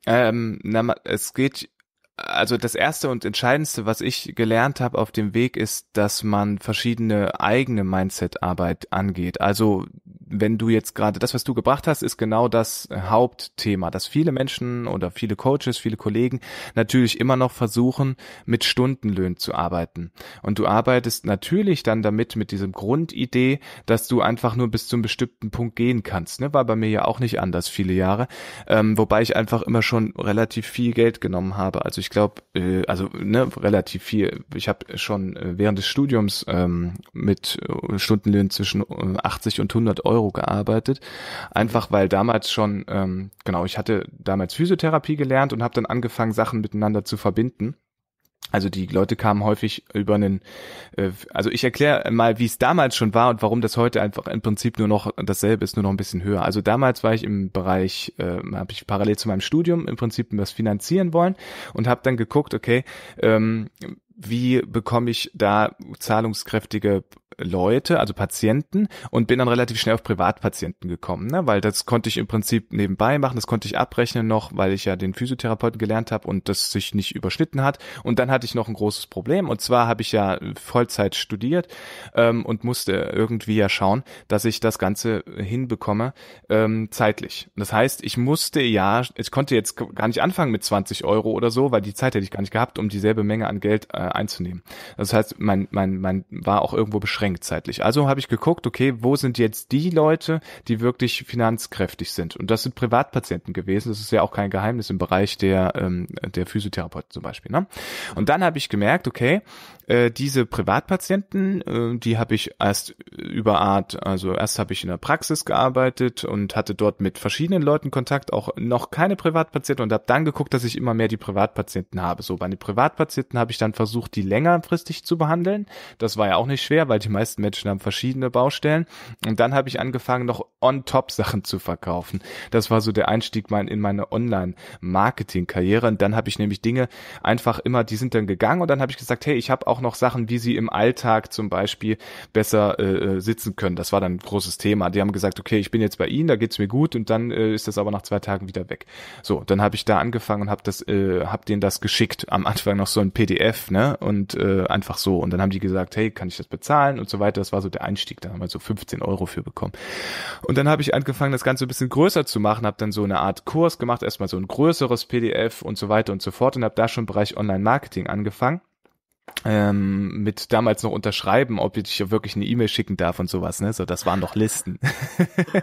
Ähm, na, es geht also das erste und entscheidendste, was ich gelernt habe auf dem Weg, ist, dass man verschiedene eigene Mindset-Arbeit angeht. Also wenn du jetzt gerade das, was du gebracht hast, ist genau das Hauptthema, dass viele Menschen oder viele Coaches, viele Kollegen natürlich immer noch versuchen, mit Stundenlöhnen zu arbeiten. Und du arbeitest natürlich dann damit mit diesem Grundidee, dass du einfach nur bis zum bestimmten Punkt gehen kannst. Ne? War bei mir ja auch nicht anders viele Jahre, ähm, wobei ich einfach immer schon relativ viel Geld genommen habe. Also ich ich glaube, äh, also ne, relativ viel. Ich habe schon äh, während des Studiums ähm, mit äh, Stundenlöhnen zwischen 80 äh, und 100 Euro gearbeitet, einfach mhm. weil damals schon, ähm, genau, ich hatte damals Physiotherapie gelernt und habe dann angefangen, Sachen miteinander zu verbinden also die Leute kamen häufig über einen, äh, also ich erkläre mal, wie es damals schon war und warum das heute einfach im Prinzip nur noch dasselbe ist, nur noch ein bisschen höher. Also damals war ich im Bereich, äh, habe ich parallel zu meinem Studium im Prinzip was finanzieren wollen und habe dann geguckt, okay, ähm, wie bekomme ich da zahlungskräftige Leute, also Patienten und bin dann relativ schnell auf Privatpatienten gekommen, ne? weil das konnte ich im Prinzip nebenbei machen, das konnte ich abrechnen noch, weil ich ja den Physiotherapeuten gelernt habe und das sich nicht überschnitten hat. Und dann hatte ich noch ein großes Problem und zwar habe ich ja Vollzeit studiert ähm, und musste irgendwie ja schauen, dass ich das Ganze hinbekomme ähm, zeitlich. Das heißt, ich musste ja, ich konnte jetzt gar nicht anfangen mit 20 Euro oder so, weil die Zeit hätte ich gar nicht gehabt, um dieselbe Menge an Geld äh, einzunehmen. Das heißt, mein, mein, mein war auch irgendwo beschränkt beschränkt zeitlich. Also habe ich geguckt, okay, wo sind jetzt die Leute, die wirklich finanzkräftig sind? Und das sind Privatpatienten gewesen. Das ist ja auch kein Geheimnis im Bereich der, ähm, der Physiotherapeuten zum Beispiel. Ne? Und dann habe ich gemerkt, okay, äh, diese Privatpatienten, äh, die habe ich erst über Art, also erst habe ich in der Praxis gearbeitet und hatte dort mit verschiedenen Leuten Kontakt, auch noch keine Privatpatienten und habe dann geguckt, dass ich immer mehr die Privatpatienten habe. So, bei den Privatpatienten habe ich dann versucht, die längerfristig zu behandeln. Das war ja auch nicht schwer, weil die meisten Menschen haben verschiedene Baustellen. Und dann habe ich angefangen, noch on-top Sachen zu verkaufen. Das war so der Einstieg mein, in meine Online-Marketing-Karriere. Und dann habe ich nämlich Dinge einfach immer, die sind dann gegangen und dann habe ich gesagt, hey, ich habe auch auch noch Sachen, wie sie im Alltag zum Beispiel besser äh, äh, sitzen können. Das war dann ein großes Thema. Die haben gesagt, okay, ich bin jetzt bei Ihnen, da geht's mir gut und dann äh, ist das aber nach zwei Tagen wieder weg. So, dann habe ich da angefangen und habe äh, habe denen das geschickt. Am Anfang noch so ein PDF, ne? Und äh, einfach so. Und dann haben die gesagt, hey, kann ich das bezahlen und so weiter. Das war so der Einstieg. Da haben wir so 15 Euro für bekommen. Und dann habe ich angefangen, das Ganze ein bisschen größer zu machen, habe dann so eine Art Kurs gemacht, erstmal so ein größeres PDF und so weiter und so fort und habe da schon im Bereich Online-Marketing angefangen ähm, mit damals noch unterschreiben, ob ich wirklich eine E-Mail schicken darf und sowas, ne? So, das waren doch Listen.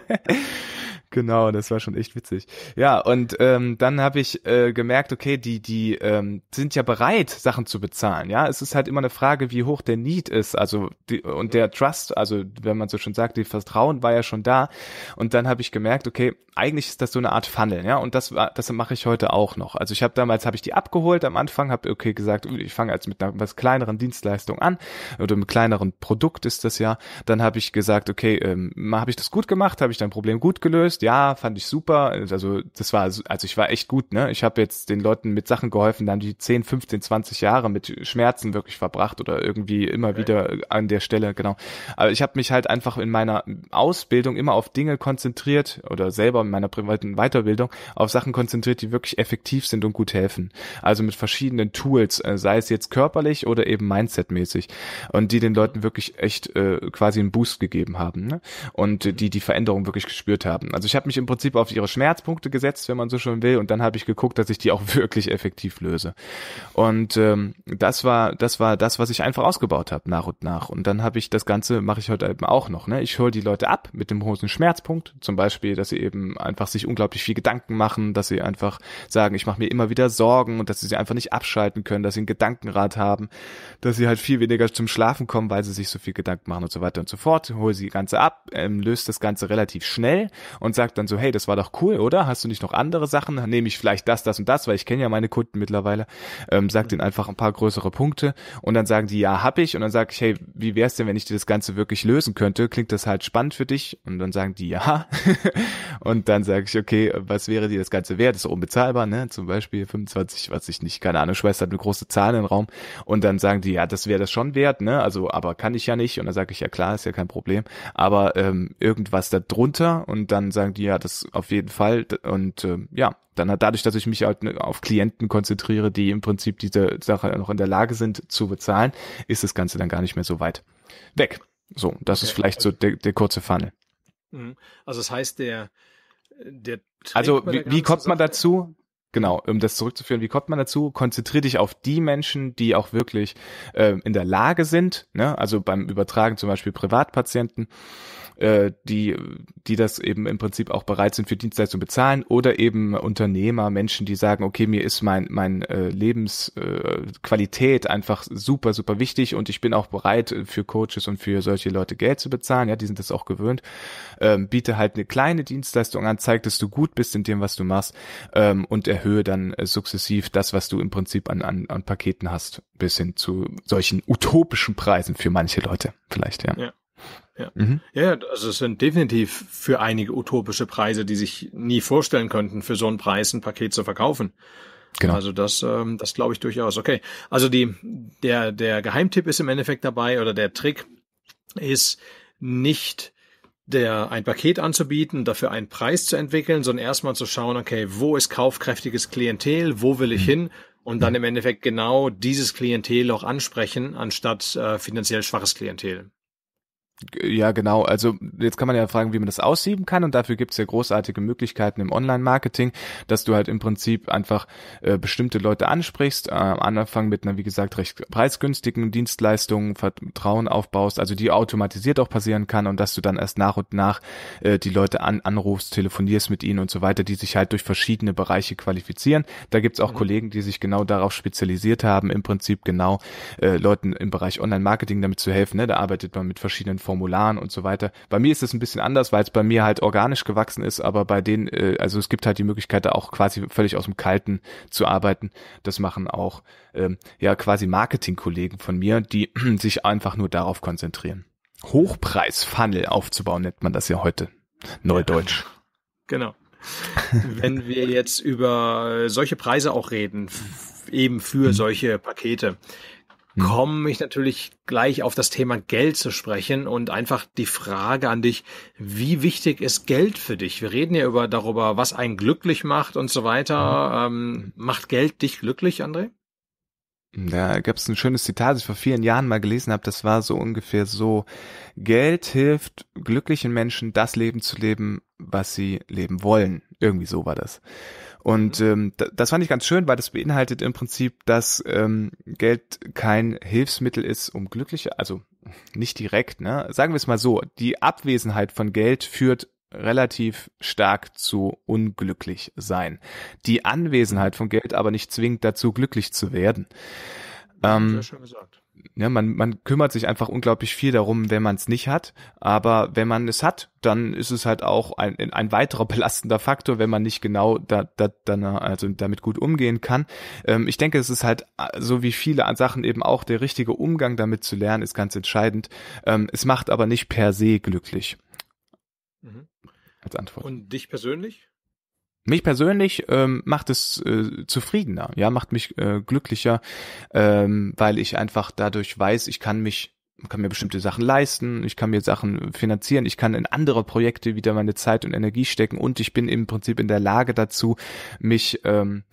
Genau, das war schon echt witzig. Ja, und ähm, dann habe ich äh, gemerkt, okay, die, die ähm, sind ja bereit, Sachen zu bezahlen. Ja, es ist halt immer eine Frage, wie hoch der Need ist, also die, und der Trust, also wenn man so schon sagt, die Vertrauen war ja schon da. Und dann habe ich gemerkt, okay, eigentlich ist das so eine Art Funnel, ja, und das war, das mache ich heute auch noch. Also ich habe damals habe ich die abgeholt am Anfang, habe okay gesagt, oh, ich fange jetzt mit einer was kleineren Dienstleistung an oder mit kleineren Produkt ist das ja. Dann habe ich gesagt, okay, ähm, habe ich das gut gemacht, habe ich dein Problem gut gelöst ja, fand ich super. Also das war, also ich war echt gut, ne? Ich habe jetzt den Leuten mit Sachen geholfen, dann die 10, 15, 20 Jahre mit Schmerzen wirklich verbracht oder irgendwie immer okay. wieder an der Stelle, genau. Aber ich habe mich halt einfach in meiner Ausbildung immer auf Dinge konzentriert oder selber in meiner privaten Weiterbildung auf Sachen konzentriert, die wirklich effektiv sind und gut helfen. Also mit verschiedenen Tools, äh, sei es jetzt körperlich oder eben mindsetmäßig und die den mhm. Leuten wirklich echt äh, quasi einen Boost gegeben haben ne? und die die Veränderung wirklich gespürt haben. Also also ich habe mich im Prinzip auf ihre Schmerzpunkte gesetzt, wenn man so schön will, und dann habe ich geguckt, dass ich die auch wirklich effektiv löse. Und ähm, das war das war das, was ich einfach ausgebaut habe nach und nach. Und dann habe ich das Ganze mache ich heute eben auch noch. Ne? Ich hole die Leute ab mit dem hohen Schmerzpunkt, zum Beispiel, dass sie eben einfach sich unglaublich viel Gedanken machen, dass sie einfach sagen, ich mache mir immer wieder Sorgen und dass sie sie einfach nicht abschalten können, dass sie einen Gedankenrad haben, dass sie halt viel weniger zum Schlafen kommen, weil sie sich so viel Gedanken machen und so weiter und so fort. Hole sie ganze ab, ähm, löst das Ganze relativ schnell und sagt dann so, hey, das war doch cool, oder? Hast du nicht noch andere Sachen? Dann nehme ich vielleicht das, das und das, weil ich kenne ja meine Kunden mittlerweile. Ähm, sag denen einfach ein paar größere Punkte und dann sagen die, ja, hab ich. Und dann sage ich, hey, wie wär's denn, wenn ich dir das Ganze wirklich lösen könnte? Klingt das halt spannend für dich? Und dann sagen die, ja. und dann sage ich, okay, was wäre dir das Ganze wert? Ist unbezahlbar, ne? Zum Beispiel 25, was ich nicht, keine Ahnung, Schwester hat eine große Zahl in den Raum. Und dann sagen die, ja, das wäre das schon wert, ne? Also, aber kann ich ja nicht. Und dann sage ich, ja klar, ist ja kein Problem. Aber ähm, irgendwas da drunter und dann sagen sagen die, ja, das auf jeden Fall. Und äh, ja, dann hat dadurch, dass ich mich halt ne, auf Klienten konzentriere, die im Prinzip diese Sache noch in der Lage sind zu bezahlen, ist das Ganze dann gar nicht mehr so weit weg. So, das okay. ist vielleicht so also der, der kurze Funnel. Mhm. Also das heißt, der, der Also wie, wie kommt man Sache? dazu? Genau, um das zurückzuführen, wie kommt man dazu? Konzentrier dich auf die Menschen, die auch wirklich äh, in der Lage sind, ne? also beim Übertragen zum Beispiel Privatpatienten, äh, die, die das eben im Prinzip auch bereit sind, für Dienstleistungen bezahlen oder eben Unternehmer, Menschen, die sagen, okay, mir ist mein, mein äh, Lebensqualität äh, einfach super, super wichtig und ich bin auch bereit, äh, für Coaches und für solche Leute Geld zu bezahlen. Ja, die sind das auch gewöhnt. Ähm, biete halt eine kleine Dienstleistung an, zeig, dass du gut bist in dem, was du machst ähm, und erhöhe dann äh, sukzessiv das, was du im Prinzip an, an, an Paketen hast, bis hin zu solchen utopischen Preisen für manche Leute vielleicht, ja. ja ja. Mhm. Ja, also es sind definitiv für einige utopische Preise, die sich nie vorstellen könnten, für so einen Preis ein Paket zu verkaufen. Genau. Also das, ähm, das glaube ich durchaus. Okay. Also die, der, der Geheimtipp ist im Endeffekt dabei oder der Trick ist nicht der, ein Paket anzubieten, dafür einen Preis zu entwickeln, sondern erstmal zu schauen, okay, wo ist kaufkräftiges Klientel, wo will ich mhm. hin? Und dann mhm. im Endeffekt genau dieses Klientel auch ansprechen, anstatt äh, finanziell schwaches Klientel. Ja, genau. Also jetzt kann man ja fragen, wie man das aussieben kann. Und dafür gibt's ja großartige Möglichkeiten im Online-Marketing, dass du halt im Prinzip einfach äh, bestimmte Leute ansprichst, äh, am Anfang mit einer, wie gesagt, recht preisgünstigen Dienstleistung, Vertrauen aufbaust, also die automatisiert auch passieren kann und dass du dann erst nach und nach äh, die Leute an, anrufst, telefonierst mit ihnen und so weiter, die sich halt durch verschiedene Bereiche qualifizieren. Da gibt's auch mhm. Kollegen, die sich genau darauf spezialisiert haben, im Prinzip genau äh, Leuten im Bereich Online-Marketing damit zu helfen. Ne? Da arbeitet man mit verschiedenen Formularen und so weiter. Bei mir ist es ein bisschen anders, weil es bei mir halt organisch gewachsen ist, aber bei denen, äh, also es gibt halt die Möglichkeit, da auch quasi völlig aus dem Kalten zu arbeiten. Das machen auch ähm, ja quasi Marketingkollegen von mir, die sich einfach nur darauf konzentrieren. Hochpreisfunnel aufzubauen, nennt man das ja heute. Neudeutsch. genau. Wenn wir jetzt über solche Preise auch reden, eben für mhm. solche Pakete, Mhm. komme ich natürlich gleich auf das Thema Geld zu sprechen und einfach die Frage an dich, wie wichtig ist Geld für dich? Wir reden ja über darüber, was einen glücklich macht und so weiter. Mhm. Ähm, macht Geld dich glücklich, André? Da gab es ein schönes Zitat, das ich vor vielen Jahren mal gelesen habe. Das war so ungefähr so, Geld hilft glücklichen Menschen, das Leben zu leben, was sie leben wollen. Irgendwie so war das. Und ähm, das fand ich ganz schön, weil das beinhaltet im Prinzip, dass ähm, Geld kein Hilfsmittel ist, um glückliche, also nicht direkt, ne? Sagen wir es mal so, die Abwesenheit von Geld führt relativ stark zu unglücklich sein. Die Anwesenheit von Geld aber nicht zwingt dazu, glücklich zu werden. Ähm, Sehr schön gesagt ja, ne, man, man kümmert sich einfach unglaublich viel darum, wenn man es nicht hat. Aber wenn man es hat, dann ist es halt auch ein, ein weiterer belastender Faktor, wenn man nicht genau da, da, dann, also damit gut umgehen kann. Ähm, ich denke, es ist halt, so wie viele Sachen eben auch, der richtige Umgang damit zu lernen, ist ganz entscheidend. Ähm, es macht aber nicht per se glücklich. Mhm. Als Antwort. Und dich persönlich? Mich persönlich ähm, macht es äh, zufriedener, ja, macht mich äh, glücklicher, ähm, weil ich einfach dadurch weiß, ich kann mich kann mir bestimmte Sachen leisten, ich kann mir Sachen finanzieren, ich kann in andere Projekte wieder meine Zeit und Energie stecken und ich bin im Prinzip in der Lage dazu, mich ähm,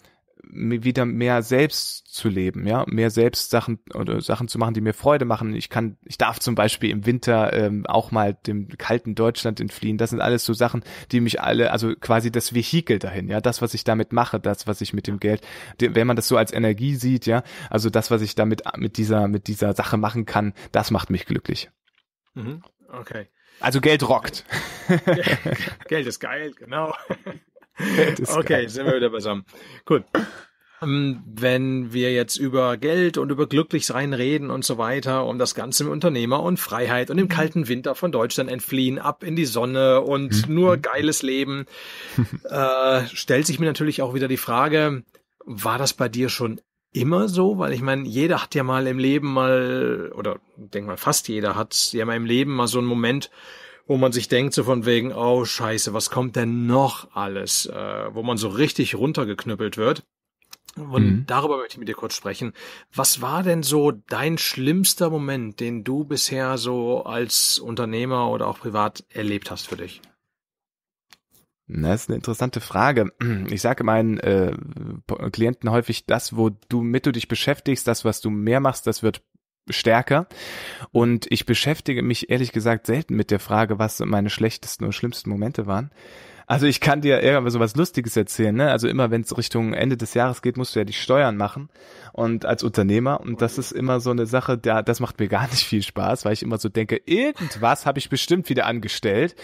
wieder mehr selbst zu leben, ja, mehr selbst Sachen oder Sachen zu machen, die mir Freude machen. Ich kann, ich darf zum Beispiel im Winter ähm, auch mal dem kalten Deutschland entfliehen. Das sind alles so Sachen, die mich alle, also quasi das Vehikel dahin, ja, das, was ich damit mache, das, was ich mit dem Geld, wenn man das so als Energie sieht, ja, also das, was ich damit mit dieser mit dieser Sache machen kann, das macht mich glücklich. Mhm. Okay. Also Geld rockt. Geld ist geil, genau okay, sind wir wieder beisammen. Gut. Ähm, wenn wir jetzt über Geld und über Glücklichsein reden und so weiter, um das Ganze im Unternehmer und Freiheit und im mhm. kalten Winter von Deutschland entfliehen, ab in die Sonne und mhm. nur mhm. geiles Leben, äh, stellt sich mir natürlich auch wieder die Frage, war das bei dir schon immer so? Weil ich meine, jeder hat ja mal im Leben mal, oder denk mal, fast jeder hat ja mal im Leben mal so einen Moment, wo man sich denkt, so von wegen, oh scheiße, was kommt denn noch alles, äh, wo man so richtig runtergeknüppelt wird. Und mhm. darüber möchte ich mit dir kurz sprechen. Was war denn so dein schlimmster Moment, den du bisher so als Unternehmer oder auch privat erlebt hast für dich? Das ist eine interessante Frage. Ich sage meinen äh, Klienten häufig, das, wo du mit du dich beschäftigst, das, was du mehr machst, das wird stärker. Und ich beschäftige mich ehrlich gesagt selten mit der Frage, was meine schlechtesten und schlimmsten Momente waren. Also ich kann dir irgendwie so Lustiges erzählen, ne? Also immer wenn es Richtung Ende des Jahres geht, musst du ja die Steuern machen und als Unternehmer und das ist immer so eine Sache, da das macht mir gar nicht viel Spaß, weil ich immer so denke, irgendwas habe ich bestimmt wieder angestellt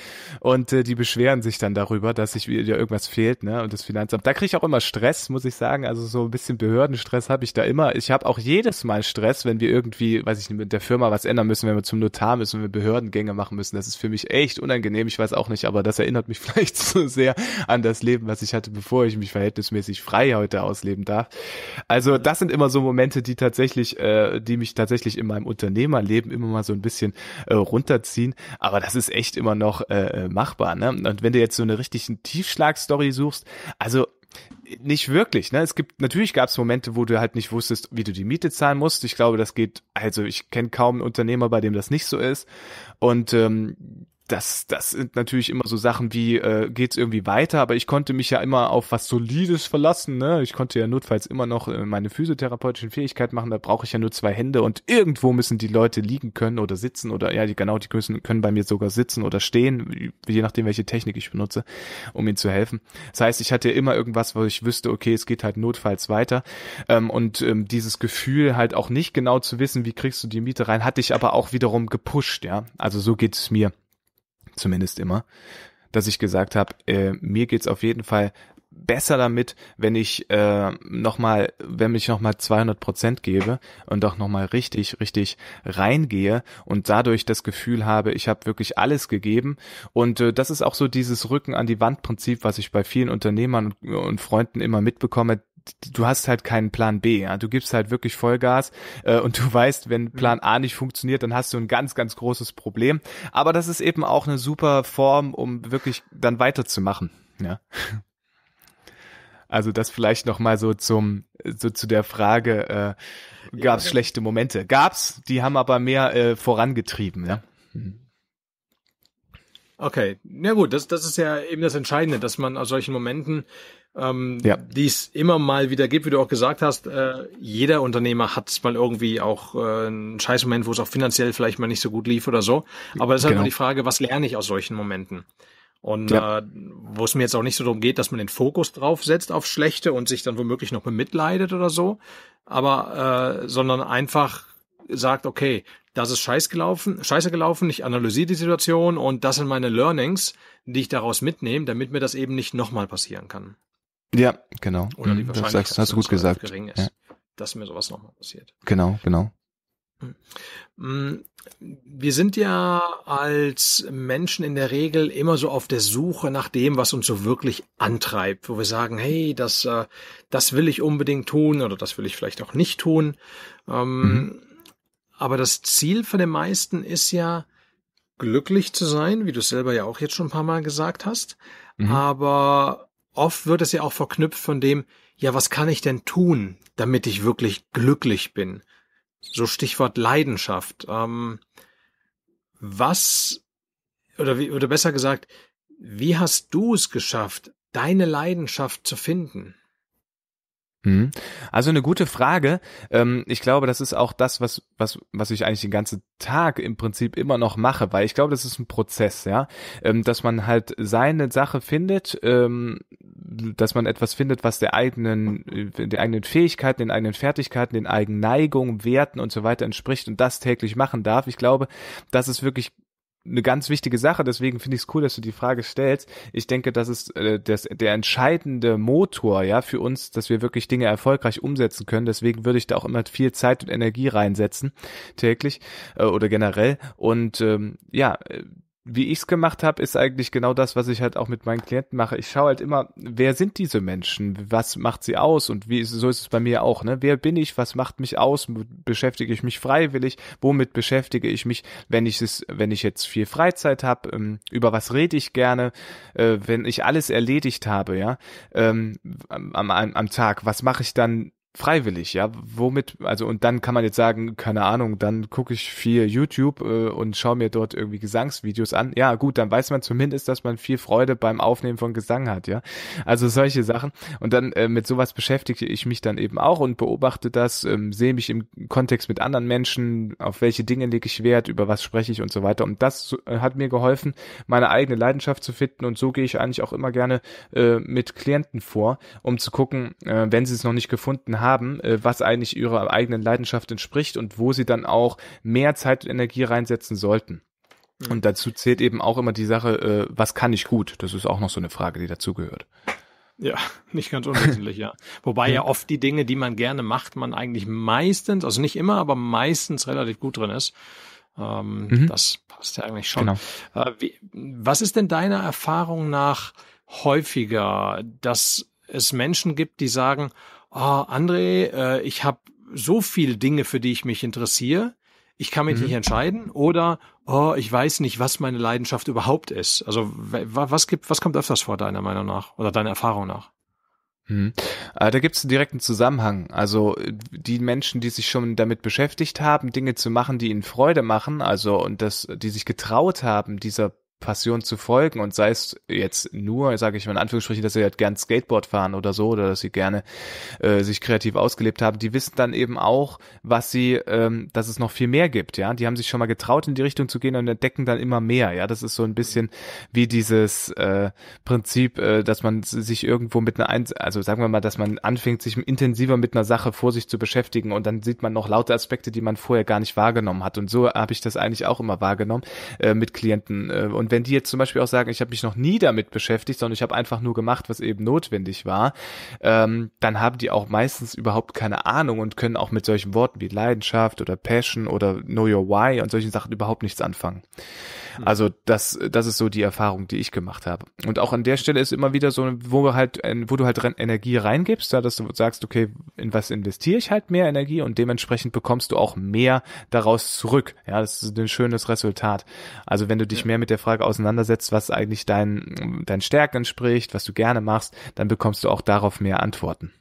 und äh, die beschweren sich dann darüber, dass sich wieder irgendwas fehlt, ne? Und das Finanzamt, da kriege ich auch immer Stress, muss ich sagen, also so ein bisschen Behördenstress habe ich da immer. Ich habe auch jedes Mal Stress, wenn wir irgendwie, weiß ich nicht, mit der Firma was ändern müssen, wenn wir zum Notar müssen, wenn wir Behördengänge machen müssen. Das ist für mich echt unangenehm. Ich weiß auch nicht, aber das erinnert mich vielleicht zu so sehr an das Leben, was ich hatte, bevor ich mich verhältnismäßig frei heute ausleben darf. Also das sind immer so Momente, die tatsächlich, äh, die mich tatsächlich in meinem Unternehmerleben immer mal so ein bisschen äh, runterziehen. Aber das ist echt immer noch äh, äh machbar. Ne? Und wenn du jetzt so eine richtige Tiefschlagstory suchst, also nicht wirklich, ne? Es gibt natürlich gab es Momente, wo du halt nicht wusstest, wie du die Miete zahlen musst. Ich glaube, das geht, also ich kenne kaum einen Unternehmer, bei dem das nicht so ist. Und ähm, das, das sind natürlich immer so Sachen wie, äh, geht's irgendwie weiter, aber ich konnte mich ja immer auf was Solides verlassen, ne? Ich konnte ja notfalls immer noch äh, meine physiotherapeutischen Fähigkeit machen, da brauche ich ja nur zwei Hände und irgendwo müssen die Leute liegen können oder sitzen oder ja, die, genau, die müssen, können bei mir sogar sitzen oder stehen, je nachdem, welche Technik ich benutze, um ihnen zu helfen. Das heißt, ich hatte ja immer irgendwas, wo ich wüsste, okay, es geht halt notfalls weiter. Ähm, und ähm, dieses Gefühl, halt auch nicht genau zu wissen, wie kriegst du die Miete rein, hatte ich aber auch wiederum gepusht, ja. Also so geht es mir zumindest immer, dass ich gesagt habe, äh, mir geht's auf jeden Fall besser damit, wenn ich äh, nochmal, wenn ich nochmal 200 Prozent gebe und auch nochmal richtig, richtig reingehe und dadurch das Gefühl habe, ich habe wirklich alles gegeben und äh, das ist auch so dieses Rücken an die Wand Prinzip, was ich bei vielen Unternehmern und, und Freunden immer mitbekomme, du hast halt keinen Plan B. Ja? Du gibst halt wirklich Vollgas äh, und du weißt, wenn mhm. Plan A nicht funktioniert, dann hast du ein ganz, ganz großes Problem. Aber das ist eben auch eine super Form, um wirklich dann weiterzumachen. Ja. Also das vielleicht noch mal so zum so zu der Frage, äh, gab es ja. schlechte Momente? Gab's, die haben aber mehr äh, vorangetrieben, ja. Mhm. Okay, na ja, gut, das, das ist ja eben das Entscheidende, dass man aus solchen Momenten ähm, ja. die es immer mal wieder gibt, wie du auch gesagt hast. Äh, jeder Unternehmer hat mal irgendwie auch äh, einen scheiß Moment, wo es auch finanziell vielleicht mal nicht so gut lief oder so. Aber es ist halt genau. immer die Frage, was lerne ich aus solchen Momenten? Und ja. äh, wo es mir jetzt auch nicht so darum geht, dass man den Fokus drauf setzt auf Schlechte und sich dann womöglich noch bemitleidet oder so, aber äh, sondern einfach sagt, okay, das ist scheiß gelaufen, scheiße gelaufen, ich analysiere die Situation und das sind meine Learnings, die ich daraus mitnehme, damit mir das eben nicht nochmal passieren kann. Ja, genau. Oder die mhm, Wahrscheinlichkeit, das sagst, hast du gut gesagt. gering ist, ja. dass mir sowas nochmal passiert. Genau, genau. Hm. Hm. Wir sind ja als Menschen in der Regel immer so auf der Suche nach dem, was uns so wirklich antreibt, wo wir sagen, hey, das, äh, das will ich unbedingt tun oder das will ich vielleicht auch nicht tun. Ähm, mhm. Aber das Ziel von den meisten ist ja, glücklich zu sein, wie du es selber ja auch jetzt schon ein paar Mal gesagt hast. Mhm. Aber oft wird es ja auch verknüpft von dem, ja, was kann ich denn tun, damit ich wirklich glücklich bin? So Stichwort Leidenschaft. Ähm, was, oder, wie, oder besser gesagt, wie hast du es geschafft, deine Leidenschaft zu finden? Mhm. Also eine gute Frage. Ähm, ich glaube, das ist auch das, was, was, was ich eigentlich den ganzen Tag im Prinzip immer noch mache, weil ich glaube, das ist ein Prozess, ja. Ähm, dass man halt seine Sache findet, ähm, dass man etwas findet, was der eigenen, äh, der eigenen Fähigkeiten, den eigenen Fertigkeiten, den eigenen Neigungen, Werten und so weiter entspricht und das täglich machen darf. Ich glaube, das ist wirklich eine ganz wichtige Sache, deswegen finde ich es cool, dass du die Frage stellst. Ich denke, das ist äh, das, der entscheidende Motor, ja, für uns, dass wir wirklich Dinge erfolgreich umsetzen können. Deswegen würde ich da auch immer viel Zeit und Energie reinsetzen, täglich äh, oder generell. Und ähm, ja, äh, wie ich es gemacht habe, ist eigentlich genau das, was ich halt auch mit meinen Klienten mache. Ich schaue halt immer, wer sind diese Menschen? Was macht sie aus? Und wie ist, so ist es bei mir auch. Ne? Wer bin ich? Was macht mich aus? Beschäftige ich mich freiwillig? Womit beschäftige ich mich, wenn ich es, wenn ich jetzt viel Freizeit habe? Ähm, über was rede ich gerne? Äh, wenn ich alles erledigt habe, ja, ähm, am, am, am Tag, was mache ich dann freiwillig, ja. Womit, also und dann kann man jetzt sagen, keine Ahnung, dann gucke ich viel YouTube äh, und schaue mir dort irgendwie Gesangsvideos an. Ja, gut, dann weiß man zumindest, dass man viel Freude beim Aufnehmen von Gesang hat, ja. Also solche Sachen. Und dann äh, mit sowas beschäftige ich mich dann eben auch und beobachte das, ähm, sehe mich im Kontext mit anderen Menschen, auf welche Dinge lege ich Wert, über was spreche ich und so weiter. Und das äh, hat mir geholfen, meine eigene Leidenschaft zu finden und so gehe ich eigentlich auch immer gerne äh, mit Klienten vor, um zu gucken, äh, wenn sie es noch nicht gefunden haben, haben, äh, was eigentlich ihrer eigenen Leidenschaft entspricht und wo sie dann auch mehr Zeit und Energie reinsetzen sollten. Mhm. Und dazu zählt eben auch immer die Sache, äh, was kann ich gut? Das ist auch noch so eine Frage, die dazugehört. Ja, nicht ganz unwesentlich, ja. Wobei ja oft die Dinge, die man gerne macht, man eigentlich meistens, also nicht immer, aber meistens relativ gut drin ist. Ähm, mhm. Das passt ja eigentlich schon. Genau. Äh, wie, was ist denn deiner Erfahrung nach häufiger, dass es Menschen gibt, die sagen, oh, André, äh, ich habe so viel Dinge, für die ich mich interessiere, ich kann mich mhm. nicht entscheiden oder oh, ich weiß nicht, was meine Leidenschaft überhaupt ist. Also was gibt, was kommt öfters vor deiner Meinung nach oder deiner Erfahrung nach? Mhm. Äh, da gibt es einen direkten Zusammenhang. Also die Menschen, die sich schon damit beschäftigt haben, Dinge zu machen, die ihnen Freude machen, also und das, die sich getraut haben, dieser Passion zu folgen und sei es jetzt nur, sage ich mal in Anführungsstrichen, dass sie halt gern Skateboard fahren oder so oder dass sie gerne äh, sich kreativ ausgelebt haben, die wissen dann eben auch, was sie, ähm, dass es noch viel mehr gibt, ja. Die haben sich schon mal getraut, in die Richtung zu gehen und entdecken dann immer mehr, ja. Das ist so ein bisschen wie dieses äh, Prinzip, äh, dass man sich irgendwo mit einer, Einz also sagen wir mal, dass man anfängt, sich intensiver mit einer Sache vor sich zu beschäftigen und dann sieht man noch lauter Aspekte, die man vorher gar nicht wahrgenommen hat. Und so habe ich das eigentlich auch immer wahrgenommen äh, mit Klienten äh, und und wenn die jetzt zum Beispiel auch sagen, ich habe mich noch nie damit beschäftigt, sondern ich habe einfach nur gemacht, was eben notwendig war, ähm, dann haben die auch meistens überhaupt keine Ahnung und können auch mit solchen Worten wie Leidenschaft oder Passion oder Know Your Why und solchen Sachen überhaupt nichts anfangen. Hm. Also das, das ist so die Erfahrung, die ich gemacht habe. Und auch an der Stelle ist immer wieder so, wo halt, äh, wo du halt Energie reingibst, da dass du sagst, okay, in was investiere ich halt mehr Energie und dementsprechend bekommst du auch mehr daraus zurück. Ja, das ist ein schönes Resultat. Also wenn du dich mehr mit der Frage stark auseinandersetzt, was eigentlich dein, dein Stärken entspricht, was du gerne machst, dann bekommst du auch darauf mehr Antworten.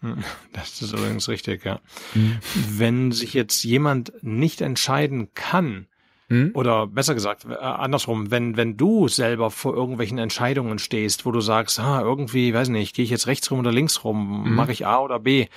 Hm, das ist übrigens richtig, ja. Mhm. Wenn sich jetzt jemand nicht entscheiden kann, mhm. oder besser gesagt, äh, andersrum, wenn, wenn du selber vor irgendwelchen Entscheidungen stehst, wo du sagst, ah, irgendwie, weiß nicht, gehe ich jetzt rechts rum oder links rum, mhm. mache ich A oder B,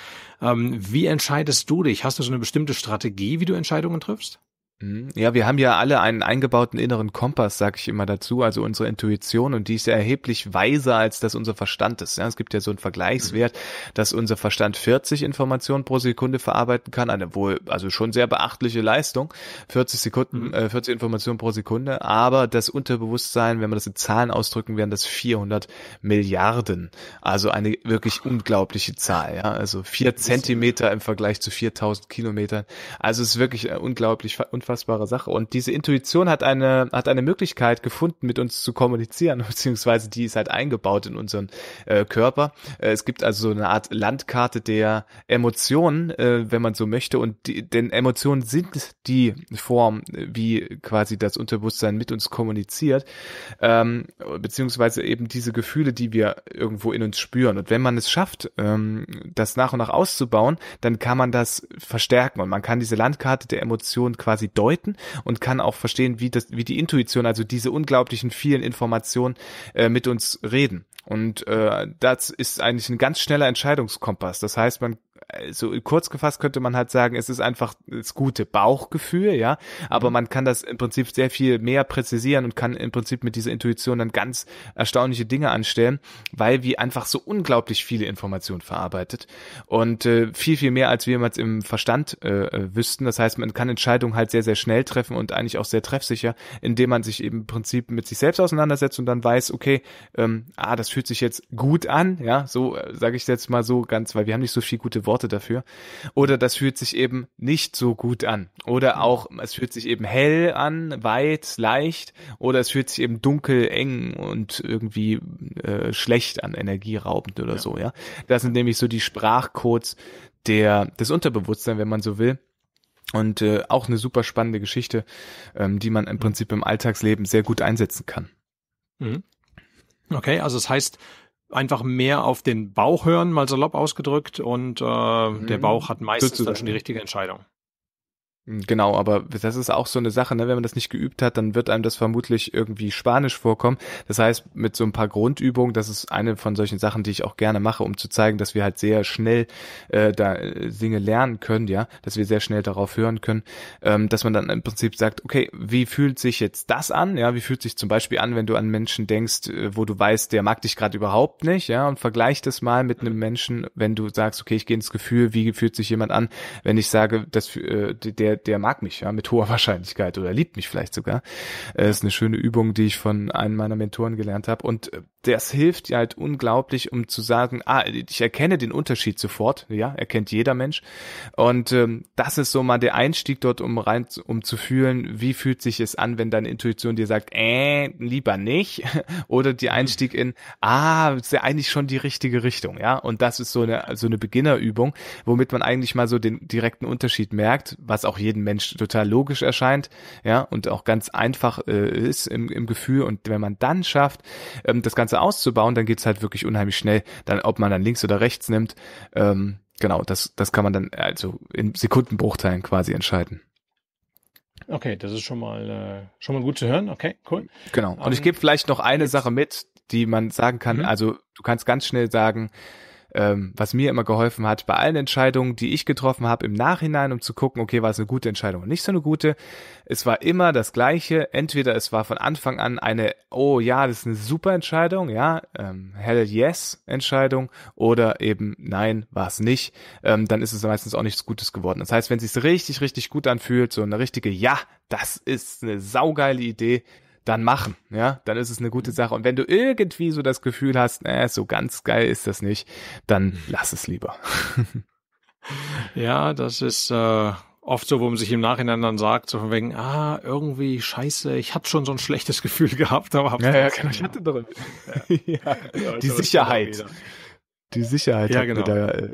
ähm, wie entscheidest du dich? Hast du so eine bestimmte Strategie, wie du Entscheidungen triffst? Mhm. Ja, wir haben ja alle einen eingebauten inneren Kompass, sag ich immer dazu, also unsere Intuition und die ist ja erheblich weiser, als dass unser Verstand ist. Ja, es gibt ja so einen Vergleichswert, mhm. dass unser Verstand 40 Informationen pro Sekunde verarbeiten kann, eine wohl, also schon sehr beachtliche Leistung, 40 Sekunden, mhm. äh, 40 Informationen pro Sekunde, aber das Unterbewusstsein, wenn man das in Zahlen ausdrücken, wären das 400 Milliarden, also eine wirklich unglaubliche Zahl, ja, also vier Zentimeter im Vergleich zu 4000 Kilometern, also es ist wirklich äh, unglaublich unfassbare Sache. Und diese Intuition hat eine, hat eine Möglichkeit gefunden, mit uns zu kommunizieren, beziehungsweise die ist halt eingebaut in unseren äh, Körper. Äh, es gibt also so eine Art Landkarte der Emotionen, äh, wenn man so möchte. Und die, denn Emotionen sind die Form, wie quasi das Unterbewusstsein mit uns kommuniziert, ähm, beziehungsweise eben diese Gefühle, die wir irgendwo in uns spüren. Und wenn man es schafft, ähm, das nach und nach auszubauen, dann kann man das verstärken und man kann diese Landkarte der Emotionen quasi deuten und kann auch verstehen, wie das, wie die Intuition, also diese unglaublichen vielen Informationen äh, mit uns reden. Und äh, das ist eigentlich ein ganz schneller Entscheidungskompass. Das heißt, man so kurz gefasst könnte man halt sagen, es ist einfach das gute Bauchgefühl, ja, aber mhm. man kann das im Prinzip sehr viel mehr präzisieren und kann im Prinzip mit dieser Intuition dann ganz erstaunliche Dinge anstellen, weil wir einfach so unglaublich viele Informationen verarbeitet und äh, viel, viel mehr, als wir jemals im Verstand äh, äh, wüssten. Das heißt, man kann Entscheidungen halt sehr, sehr schnell treffen und eigentlich auch sehr treffsicher, indem man sich eben im Prinzip mit sich selbst auseinandersetzt und dann weiß, okay, ähm, ah, das fühlt sich jetzt gut an, ja, so äh, sage ich jetzt mal so ganz, weil wir haben nicht so viel gute Worte dafür. Oder das fühlt sich eben nicht so gut an. Oder mhm. auch, es fühlt sich eben hell an, weit, leicht. Oder es fühlt sich eben dunkel, eng und irgendwie äh, schlecht an, energieraubend oder ja. so, ja. Das sind nämlich so die Sprachcodes der, des Unterbewusstseins, wenn man so will. Und äh, auch eine super spannende Geschichte, ähm, die man im mhm. Prinzip im Alltagsleben sehr gut einsetzen kann. Mhm. Okay, also das heißt, einfach mehr auf den Bauch hören, mal salopp ausgedrückt, und äh, mhm. der Bauch hat meistens dann schon die richtige Entscheidung. Hm, genau, aber das ist auch so eine Sache, ne? wenn man das nicht geübt hat, dann wird einem das vermutlich irgendwie spanisch vorkommen. Das heißt, mit so ein paar Grundübungen, das ist eine von solchen Sachen, die ich auch gerne mache, um zu zeigen, dass wir halt sehr schnell äh, da äh, Dinge lernen können, ja, dass wir sehr schnell darauf hören können, ähm, dass man dann im Prinzip sagt, okay, wie fühlt sich jetzt das an? Ja, wie fühlt sich zum Beispiel an, wenn du an Menschen denkst, äh, wo du weißt, der mag dich gerade überhaupt nicht, ja, und vergleich das mal mit einem Menschen, wenn du sagst, okay, ich gehe ins Gefühl, wie fühlt sich jemand an, wenn ich sage, dass äh, der der, mag mich, ja, mit hoher Wahrscheinlichkeit oder liebt mich vielleicht sogar. Äh, ist eine schöne Übung, die ich von einem meiner Mentoren gelernt habe. Und äh, das hilft ja halt unglaublich, um zu sagen, ah, ich erkenne den Unterschied sofort, ja, erkennt jeder Mensch. Und ähm, das ist so mal der Einstieg dort, um rein, um zu fühlen, wie fühlt sich es an, wenn deine Intuition dir sagt, äh, lieber nicht. oder die Einstieg in, ah, ist ja eigentlich schon die richtige Richtung, ja. Und das ist so eine, so eine Beginnerübung, womit man eigentlich mal so den direkten Unterschied merkt, was auch jeder jedem Mensch total logisch erscheint, ja, und auch ganz einfach äh, ist im, im Gefühl. Und wenn man dann schafft, ähm, das Ganze auszubauen, dann geht's halt wirklich unheimlich schnell. Dann, ob man dann links oder rechts nimmt, ähm, genau, das, das kann man dann also in Sekundenbruchteilen quasi entscheiden. Okay, das ist schon mal äh, schon mal gut zu hören. Okay, cool. Genau. Und um, ich ähm, gebe vielleicht noch eine Sache mit, die man sagen kann. Mhm. Also du kannst ganz schnell sagen, ähm, was mir immer geholfen hat bei allen Entscheidungen, die ich getroffen habe im Nachhinein, um zu gucken, okay, war es eine gute Entscheidung oder nicht so eine gute. Es war immer das Gleiche. Entweder es war von Anfang an eine, oh ja, das ist eine super Entscheidung, ja, ähm, hell yes Entscheidung oder eben nein, war es nicht. Ähm, dann ist es meistens auch nichts Gutes geworden. Das heißt, wenn es sich richtig, richtig gut anfühlt, so eine richtige Ja, das ist eine saugeile Idee, dann machen, ja, dann ist es eine gute mhm. Sache. Und wenn du irgendwie so das Gefühl hast, äh, so ganz geil ist das nicht, dann mhm. lass es lieber. ja, das ist äh, oft so, wo man sich im Nachhinein dann sagt, so von wegen, ah, irgendwie scheiße, ich hatte schon so ein schlechtes Gefühl gehabt, aber hab ja, ja, genau, ich hatte drin. ja. ja. Die genau, Sicherheit. Die Sicherheit ja, genau. Da, äh,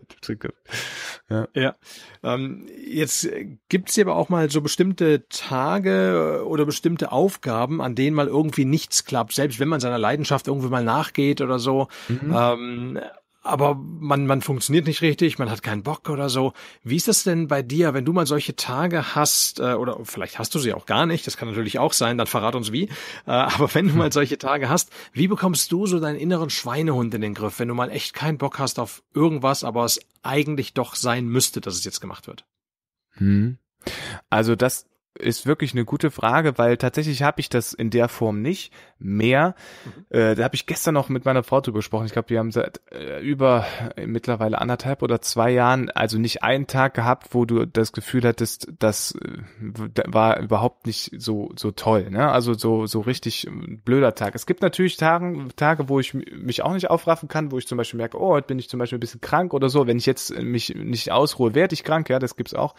ja. ja. Ähm, jetzt gibt's hier aber auch mal so bestimmte Tage äh, oder bestimmte Aufgaben, an denen mal irgendwie nichts klappt, selbst wenn man seiner Leidenschaft irgendwie mal nachgeht oder so. Mhm. Ähm, aber man, man funktioniert nicht richtig, man hat keinen Bock oder so. Wie ist das denn bei dir, wenn du mal solche Tage hast, äh, oder vielleicht hast du sie auch gar nicht, das kann natürlich auch sein, dann verrat uns wie, äh, aber wenn du mal hm. solche Tage hast, wie bekommst du so deinen inneren Schweinehund in den Griff, wenn du mal echt keinen Bock hast auf irgendwas, aber es eigentlich doch sein müsste, dass es jetzt gemacht wird? Hm. Also das ist wirklich eine gute Frage, weil tatsächlich habe ich das in der Form nicht mehr. Mhm. Äh, da habe ich gestern noch mit meiner Frau drüber gesprochen. Ich glaube, wir haben seit äh, über äh, mittlerweile anderthalb oder zwei Jahren also nicht einen Tag gehabt, wo du das Gefühl hattest, das äh, war überhaupt nicht so so toll. Ne? Also so so richtig äh, blöder Tag. Es gibt natürlich Tage, Tage, wo ich mich auch nicht aufraffen kann, wo ich zum Beispiel merke, oh, heute bin ich zum Beispiel ein bisschen krank oder so. Wenn ich jetzt äh, mich nicht ausruhe, werde ich krank. Ja, das gibt es auch.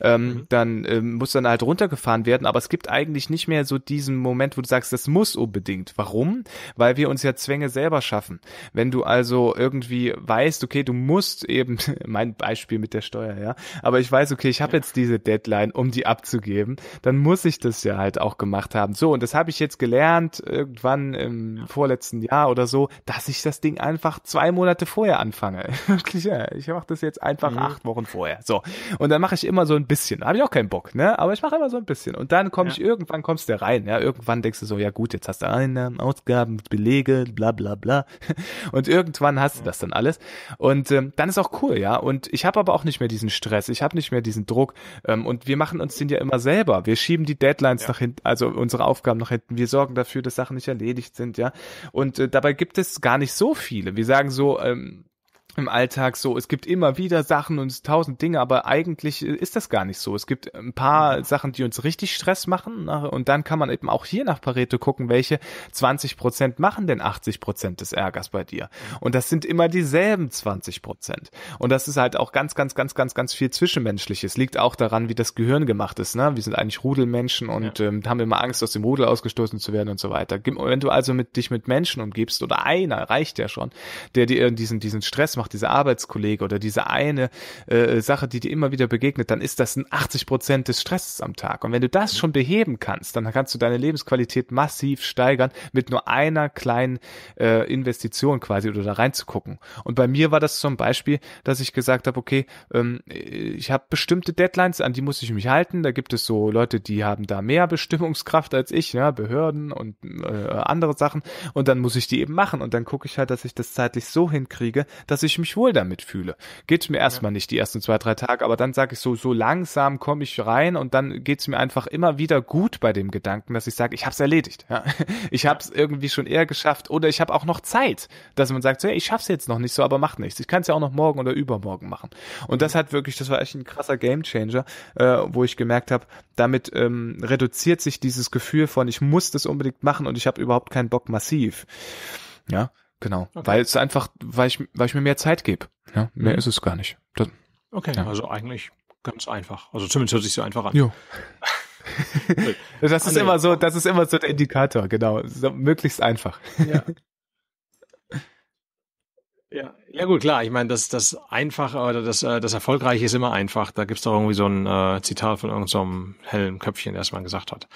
Ähm, mhm. Dann muss dann halt runter runtergefahren werden, aber es gibt eigentlich nicht mehr so diesen Moment, wo du sagst, das muss unbedingt. Warum? Weil wir uns ja Zwänge selber schaffen. Wenn du also irgendwie weißt, okay, du musst eben, mein Beispiel mit der Steuer, ja, aber ich weiß, okay, ich habe jetzt diese Deadline, um die abzugeben, dann muss ich das ja halt auch gemacht haben. So, und das habe ich jetzt gelernt, irgendwann im vorletzten Jahr oder so, dass ich das Ding einfach zwei Monate vorher anfange. Wirklich, ja, ich mache das jetzt einfach mhm. acht Wochen vorher. So, und dann mache ich immer so ein bisschen. Da habe ich auch keinen Bock, ne? Aber ich mache aber so ein bisschen. Und dann komme ja. ich irgendwann, kommst du rein. Ja, irgendwann denkst du so, ja gut, jetzt hast du Einnahmen, Ausgaben, Belege, bla bla bla. Und irgendwann hast du das dann alles. Und ähm, dann ist auch cool, ja. Und ich habe aber auch nicht mehr diesen Stress, ich habe nicht mehr diesen Druck. Ähm, und wir machen uns den ja immer selber. Wir schieben die Deadlines ja. nach hinten, also unsere Aufgaben nach hinten. Wir sorgen dafür, dass Sachen nicht erledigt sind, ja. Und äh, dabei gibt es gar nicht so viele. Wir sagen so, ähm, im Alltag so, es gibt immer wieder Sachen und tausend Dinge, aber eigentlich äh, ist das gar nicht so. Es gibt ein paar mhm. Sachen, die uns richtig Stress machen und dann kann man eben auch hier nach Pareto gucken, welche 20 Prozent machen denn 80 Prozent des Ärgers bei dir. Mhm. Und das sind immer dieselben 20 Prozent. Und das ist halt auch ganz, ganz, ganz, ganz, ganz viel Zwischenmenschliches. Liegt auch daran, wie das Gehirn gemacht ist. Ne? Wir sind eigentlich Rudelmenschen und ja. ähm, haben immer Angst, aus dem Rudel ausgestoßen zu werden und so weiter. Wenn du also mit, dich mit Menschen umgibst oder einer reicht ja schon, der dir diesen, diesen Stress macht, macht, dieser Arbeitskollege oder diese eine äh, Sache, die dir immer wieder begegnet, dann ist das ein 80 Prozent des Stresses am Tag. Und wenn du das schon beheben kannst, dann kannst du deine Lebensqualität massiv steigern mit nur einer kleinen äh, Investition quasi oder da reinzugucken. Und bei mir war das zum Beispiel, dass ich gesagt habe, okay, ähm, ich habe bestimmte Deadlines, an die muss ich mich halten. Da gibt es so Leute, die haben da mehr Bestimmungskraft als ich, ja, Behörden und äh, andere Sachen. Und dann muss ich die eben machen. Und dann gucke ich halt, dass ich das zeitlich so hinkriege, dass ich ich mich wohl damit fühle. Geht's mir erstmal ja. nicht die ersten zwei, drei Tage, aber dann sage ich so, so langsam komme ich rein und dann geht's mir einfach immer wieder gut bei dem Gedanken, dass ich sage, ich hab's erledigt. Ja? Ich hab's irgendwie schon eher geschafft oder ich habe auch noch Zeit, dass man sagt, so, hey, ich schaff's jetzt noch nicht so, aber macht nichts. Ich kann es ja auch noch morgen oder übermorgen machen. Und das mhm. hat wirklich, das war echt ein krasser Gamechanger, äh, wo ich gemerkt habe, damit ähm, reduziert sich dieses Gefühl von, ich muss das unbedingt machen und ich habe überhaupt keinen Bock massiv. Ja, Genau. Okay. Weil es einfach, weil ich, weil ich mir mehr Zeit gebe. Ja, mehr mhm. ist es gar nicht. Das, okay, ja. also eigentlich ganz einfach. Also zumindest hört sich so einfach an. Jo. das ist ah, immer so, das ist immer so der Indikator, genau. So, möglichst einfach. Ja. Ja, ja gut, klar. Ich meine, das, das Einfache oder das, äh, das Erfolgreiche ist immer einfach. Da gibt's doch irgendwie so ein äh, Zitat von irgendeinem so hellen Köpfchen, der es mal gesagt hat.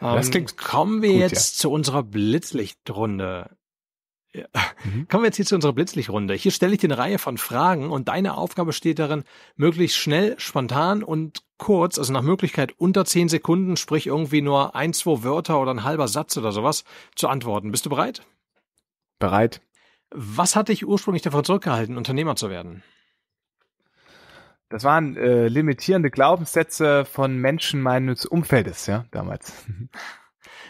Ähm, das klingt ähm, kommen wir gut, jetzt ja. zu unserer Blitzlichtrunde. Mhm. Kommen wir jetzt hier zu unserer Blitzlichtrunde. Hier stelle ich dir eine Reihe von Fragen und deine Aufgabe steht darin, möglichst schnell, spontan und kurz, also nach Möglichkeit unter zehn Sekunden, sprich irgendwie nur ein, zwei Wörter oder ein halber Satz oder sowas, zu antworten. Bist du bereit? Bereit. Was hat dich ursprünglich davon zurückgehalten, Unternehmer zu werden? Das waren äh, limitierende Glaubenssätze von Menschen meines Umfeldes, ja, damals.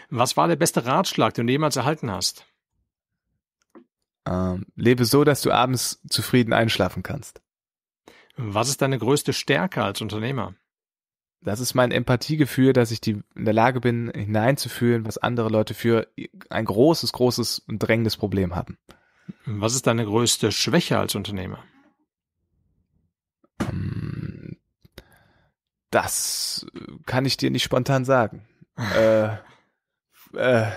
Was war der beste Ratschlag, den du jemals erhalten hast? Ähm, lebe so, dass du abends zufrieden einschlafen kannst. Was ist deine größte Stärke als Unternehmer? Das ist mein Empathiegefühl, dass ich die, in der Lage bin, hineinzufühlen, was andere Leute für ein großes, großes und drängendes Problem haben. Was ist deine größte Schwäche als Unternehmer? Ähm, das äh, kann ich dir nicht spontan sagen. äh, äh,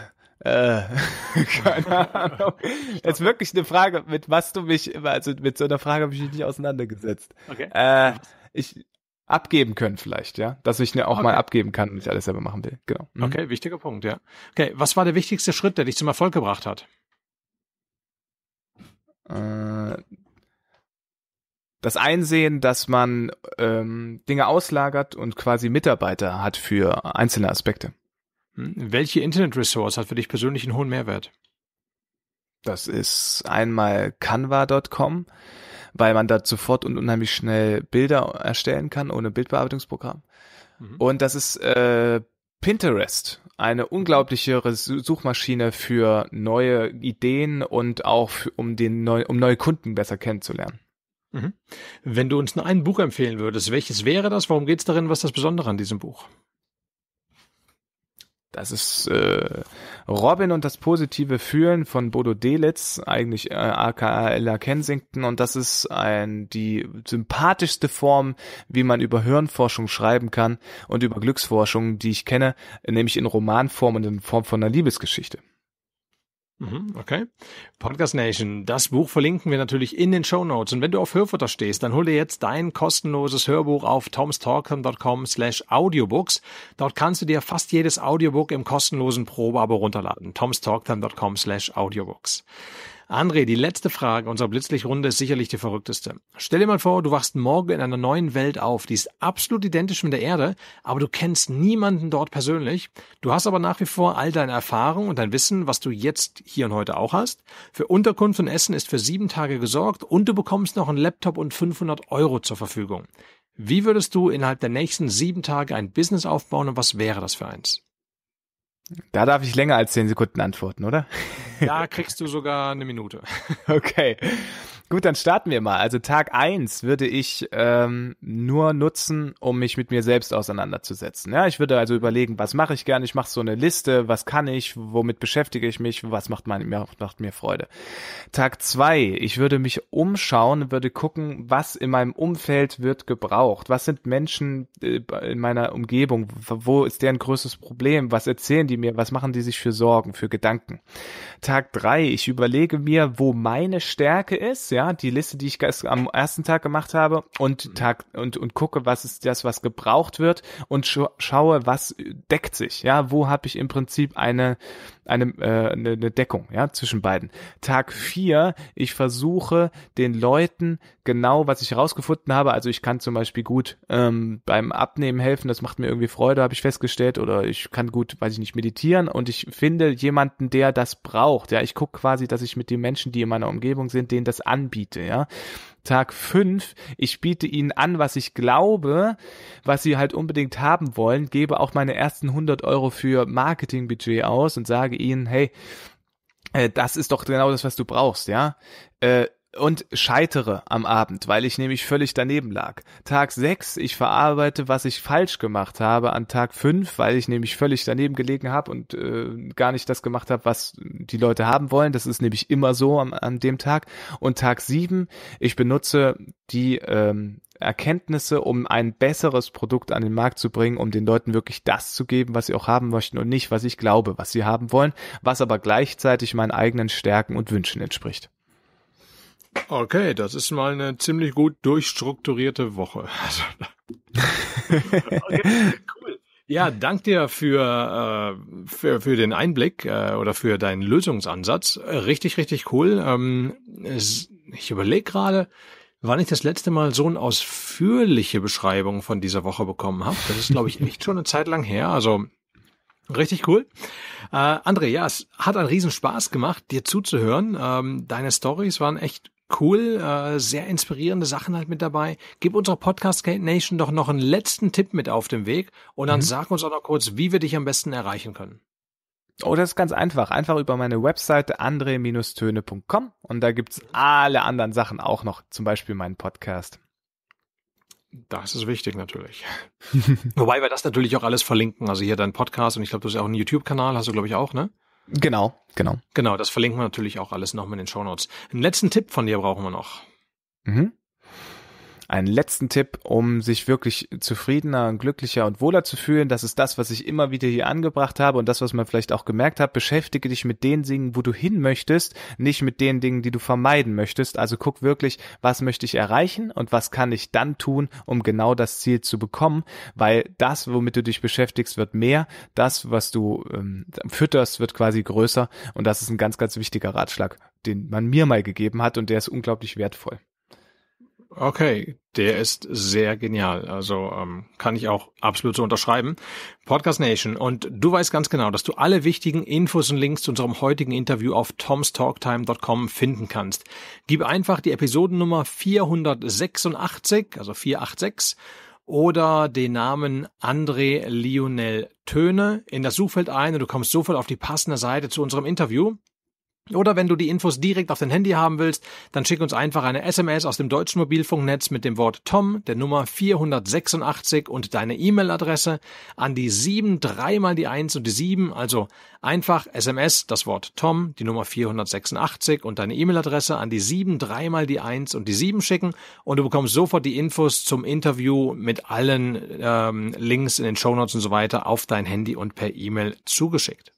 äh, keine Ahnung. Jetzt wirklich eine Frage, mit was du mich immer, also mit so einer Frage habe ich mich nicht auseinandergesetzt. Okay. Äh, ich abgeben können vielleicht, ja, dass ich ne auch okay. mal abgeben kann und nicht alles selber machen will. Genau. Mhm. Okay, wichtiger Punkt, ja. Okay, was war der wichtigste Schritt, der dich zum Erfolg gebracht hat? Äh, das Einsehen, dass man ähm, Dinge auslagert und quasi Mitarbeiter hat für einzelne Aspekte. Hm? Welche Internet-Resource hat für dich persönlich einen hohen Mehrwert? Das ist einmal canva.com, weil man da sofort und unheimlich schnell Bilder erstellen kann ohne Bildbearbeitungsprogramm. Mhm. Und das ist äh, Pinterest, eine unglaubliche Suchmaschine für neue Ideen und auch für, um, den neu, um neue Kunden besser kennenzulernen. Mhm. Wenn du uns nur ein Buch empfehlen würdest, welches wäre das? Warum geht es darin? Was ist das Besondere an diesem Buch? Das ist äh, Robin und das positive Fühlen von Bodo Delitz, eigentlich äh, aka Ella Kensington. Und das ist ein, die sympathischste Form, wie man über Hirnforschung schreiben kann und über Glücksforschung, die ich kenne, nämlich in Romanform und in Form von einer Liebesgeschichte. Mhm, okay. Podcast Nation, das Buch verlinken wir natürlich in den Show Notes. Und wenn du auf Hörfutter stehst, dann hol dir jetzt dein kostenloses Hörbuch auf tomstalkcom slash audiobooks. Dort kannst du dir fast jedes Audiobook im kostenlosen Probeabo runterladen. tomstalkcom slash audiobooks. André, die letzte Frage unserer Blitzlichtrunde ist sicherlich die verrückteste. Stell dir mal vor, du wachst morgen in einer neuen Welt auf, die ist absolut identisch mit der Erde, aber du kennst niemanden dort persönlich. Du hast aber nach wie vor all deine Erfahrung und dein Wissen, was du jetzt hier und heute auch hast. Für Unterkunft und Essen ist für sieben Tage gesorgt und du bekommst noch einen Laptop und 500 Euro zur Verfügung. Wie würdest du innerhalb der nächsten sieben Tage ein Business aufbauen und was wäre das für eins? Da darf ich länger als zehn Sekunden antworten, oder? Da kriegst du sogar eine Minute. Okay. Gut, dann starten wir mal. Also Tag eins würde ich ähm, nur nutzen, um mich mit mir selbst auseinanderzusetzen. Ja, ich würde also überlegen, was mache ich gerne? Ich mache so eine Liste, was kann ich, womit beschäftige ich mich, was macht, mein, macht mir Freude. Tag zwei, ich würde mich umschauen, würde gucken, was in meinem Umfeld wird gebraucht. Was sind Menschen äh, in meiner Umgebung? Wo ist deren größtes Problem? Was erzählen die mir? Was machen die sich für Sorgen, für Gedanken? Tag drei, ich überlege mir, wo meine Stärke ist, ja, ja, die Liste, die ich am ersten Tag gemacht habe und mhm. Tag und und gucke, was ist das, was gebraucht wird und schaue, was äh, deckt sich, ja, wo habe ich im Prinzip eine eine, äh, eine, eine Deckung ja, zwischen beiden. Tag vier ich versuche den Leuten genau, was ich herausgefunden habe, also ich kann zum Beispiel gut ähm, beim Abnehmen helfen, das macht mir irgendwie Freude, habe ich festgestellt, oder ich kann gut, weiß ich nicht, meditieren und ich finde jemanden, der das braucht. Ja, ich gucke quasi, dass ich mit den Menschen, die in meiner Umgebung sind, denen das anbiete. Ja, Tag fünf. Ich biete ihnen an, was ich glaube, was sie halt unbedingt haben wollen, gebe auch meine ersten 100 Euro für Marketingbudget aus und sage ihnen, hey, äh, das ist doch genau das, was du brauchst, ja. Äh, und scheitere am Abend, weil ich nämlich völlig daneben lag. Tag 6, ich verarbeite, was ich falsch gemacht habe an Tag 5, weil ich nämlich völlig daneben gelegen habe und äh, gar nicht das gemacht habe, was die Leute haben wollen. Das ist nämlich immer so am, an dem Tag. Und Tag 7, ich benutze die ähm, Erkenntnisse, um ein besseres Produkt an den Markt zu bringen, um den Leuten wirklich das zu geben, was sie auch haben möchten und nicht, was ich glaube, was sie haben wollen, was aber gleichzeitig meinen eigenen Stärken und Wünschen entspricht. Okay, das ist mal eine ziemlich gut durchstrukturierte Woche. Also okay, cool. Ja, dank dir für, äh, für, für den Einblick äh, oder für deinen Lösungsansatz. Äh, richtig, richtig cool. Ähm, es, ich überlege gerade, wann ich das letzte Mal so eine ausführliche Beschreibung von dieser Woche bekommen habe. Das ist, glaube ich, echt schon eine Zeit lang her. Also Richtig cool. Äh, André, ja, es hat einen Riesenspaß gemacht, dir zuzuhören. Ähm, deine Stories waren echt cool, äh, sehr inspirierende Sachen halt mit dabei. Gib unserer Podcast Nation doch noch einen letzten Tipp mit auf den Weg und dann mhm. sag uns auch noch kurz, wie wir dich am besten erreichen können. Oh, das ist ganz einfach. Einfach über meine Webseite andre-töne.com und da gibt's alle anderen Sachen auch noch, zum Beispiel meinen Podcast. Das ist wichtig natürlich. Wobei wir das natürlich auch alles verlinken. Also hier dein Podcast und ich glaube, du hast ja auch einen YouTube-Kanal, hast du glaube ich auch, ne? Genau, genau. Genau, das verlinken wir natürlich auch alles nochmal in den Shownotes. Einen letzten Tipp von dir brauchen wir noch. Mhm einen letzten Tipp, um sich wirklich zufriedener und glücklicher und wohler zu fühlen. Das ist das, was ich immer wieder hier angebracht habe und das, was man vielleicht auch gemerkt hat. Beschäftige dich mit den Dingen, wo du hin möchtest, nicht mit den Dingen, die du vermeiden möchtest. Also guck wirklich, was möchte ich erreichen und was kann ich dann tun, um genau das Ziel zu bekommen, weil das, womit du dich beschäftigst, wird mehr. Das, was du ähm, fütterst, wird quasi größer. Und das ist ein ganz, ganz wichtiger Ratschlag, den man mir mal gegeben hat und der ist unglaublich wertvoll. Okay, der ist sehr genial. Also ähm, kann ich auch absolut so unterschreiben. Podcast Nation. Und du weißt ganz genau, dass du alle wichtigen Infos und Links zu unserem heutigen Interview auf tomstalktime.com finden kannst. Gib einfach die Episodennummer 486, also 486, oder den Namen André Lionel Töne in das Suchfeld ein und du kommst sofort auf die passende Seite zu unserem Interview. Oder wenn du die Infos direkt auf dein Handy haben willst, dann schick uns einfach eine SMS aus dem deutschen Mobilfunknetz mit dem Wort Tom, der Nummer 486 und deine E-Mail-Adresse an die 7, dreimal die 1 und die 7, also einfach SMS, das Wort Tom, die Nummer 486 und deine E-Mail-Adresse an die 7, dreimal die 1 und die 7 schicken und du bekommst sofort die Infos zum Interview mit allen ähm, Links in den Shownotes und so weiter auf dein Handy und per E-Mail zugeschickt.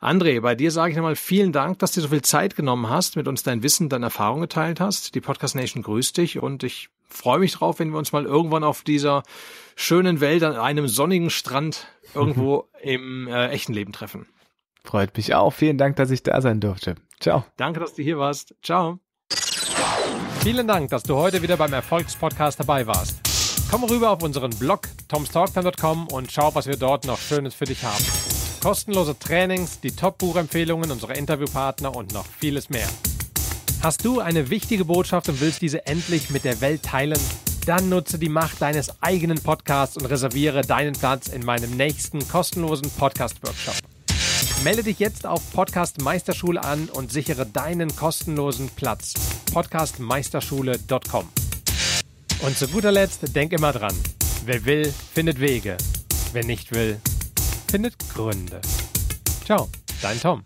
André, bei dir sage ich nochmal vielen Dank, dass du so viel Zeit genommen hast, mit uns dein Wissen, deine Erfahrung geteilt hast. Die Podcast Nation grüßt dich und ich freue mich drauf, wenn wir uns mal irgendwann auf dieser schönen Welt an einem sonnigen Strand irgendwo im äh, echten Leben treffen. Freut mich auch. Vielen Dank, dass ich da sein durfte. Ciao. Danke, dass du hier warst. Ciao. Vielen Dank, dass du heute wieder beim Erfolgspodcast dabei warst. Komm rüber auf unseren Blog tomstalkfan.com und schau, was wir dort noch Schönes für dich haben kostenlose Trainings, die Top-Buchempfehlungen unserer Interviewpartner und noch vieles mehr. Hast du eine wichtige Botschaft und willst diese endlich mit der Welt teilen? Dann nutze die Macht deines eigenen Podcasts und reserviere deinen Platz in meinem nächsten kostenlosen Podcast-Workshop. Melde dich jetzt auf Podcast Meisterschule an und sichere deinen kostenlosen Platz. podcastmeisterschule.com. Und zu guter Letzt, denk immer dran: Wer will, findet Wege. Wer nicht will, findet Gründe. Ciao, dein Tom.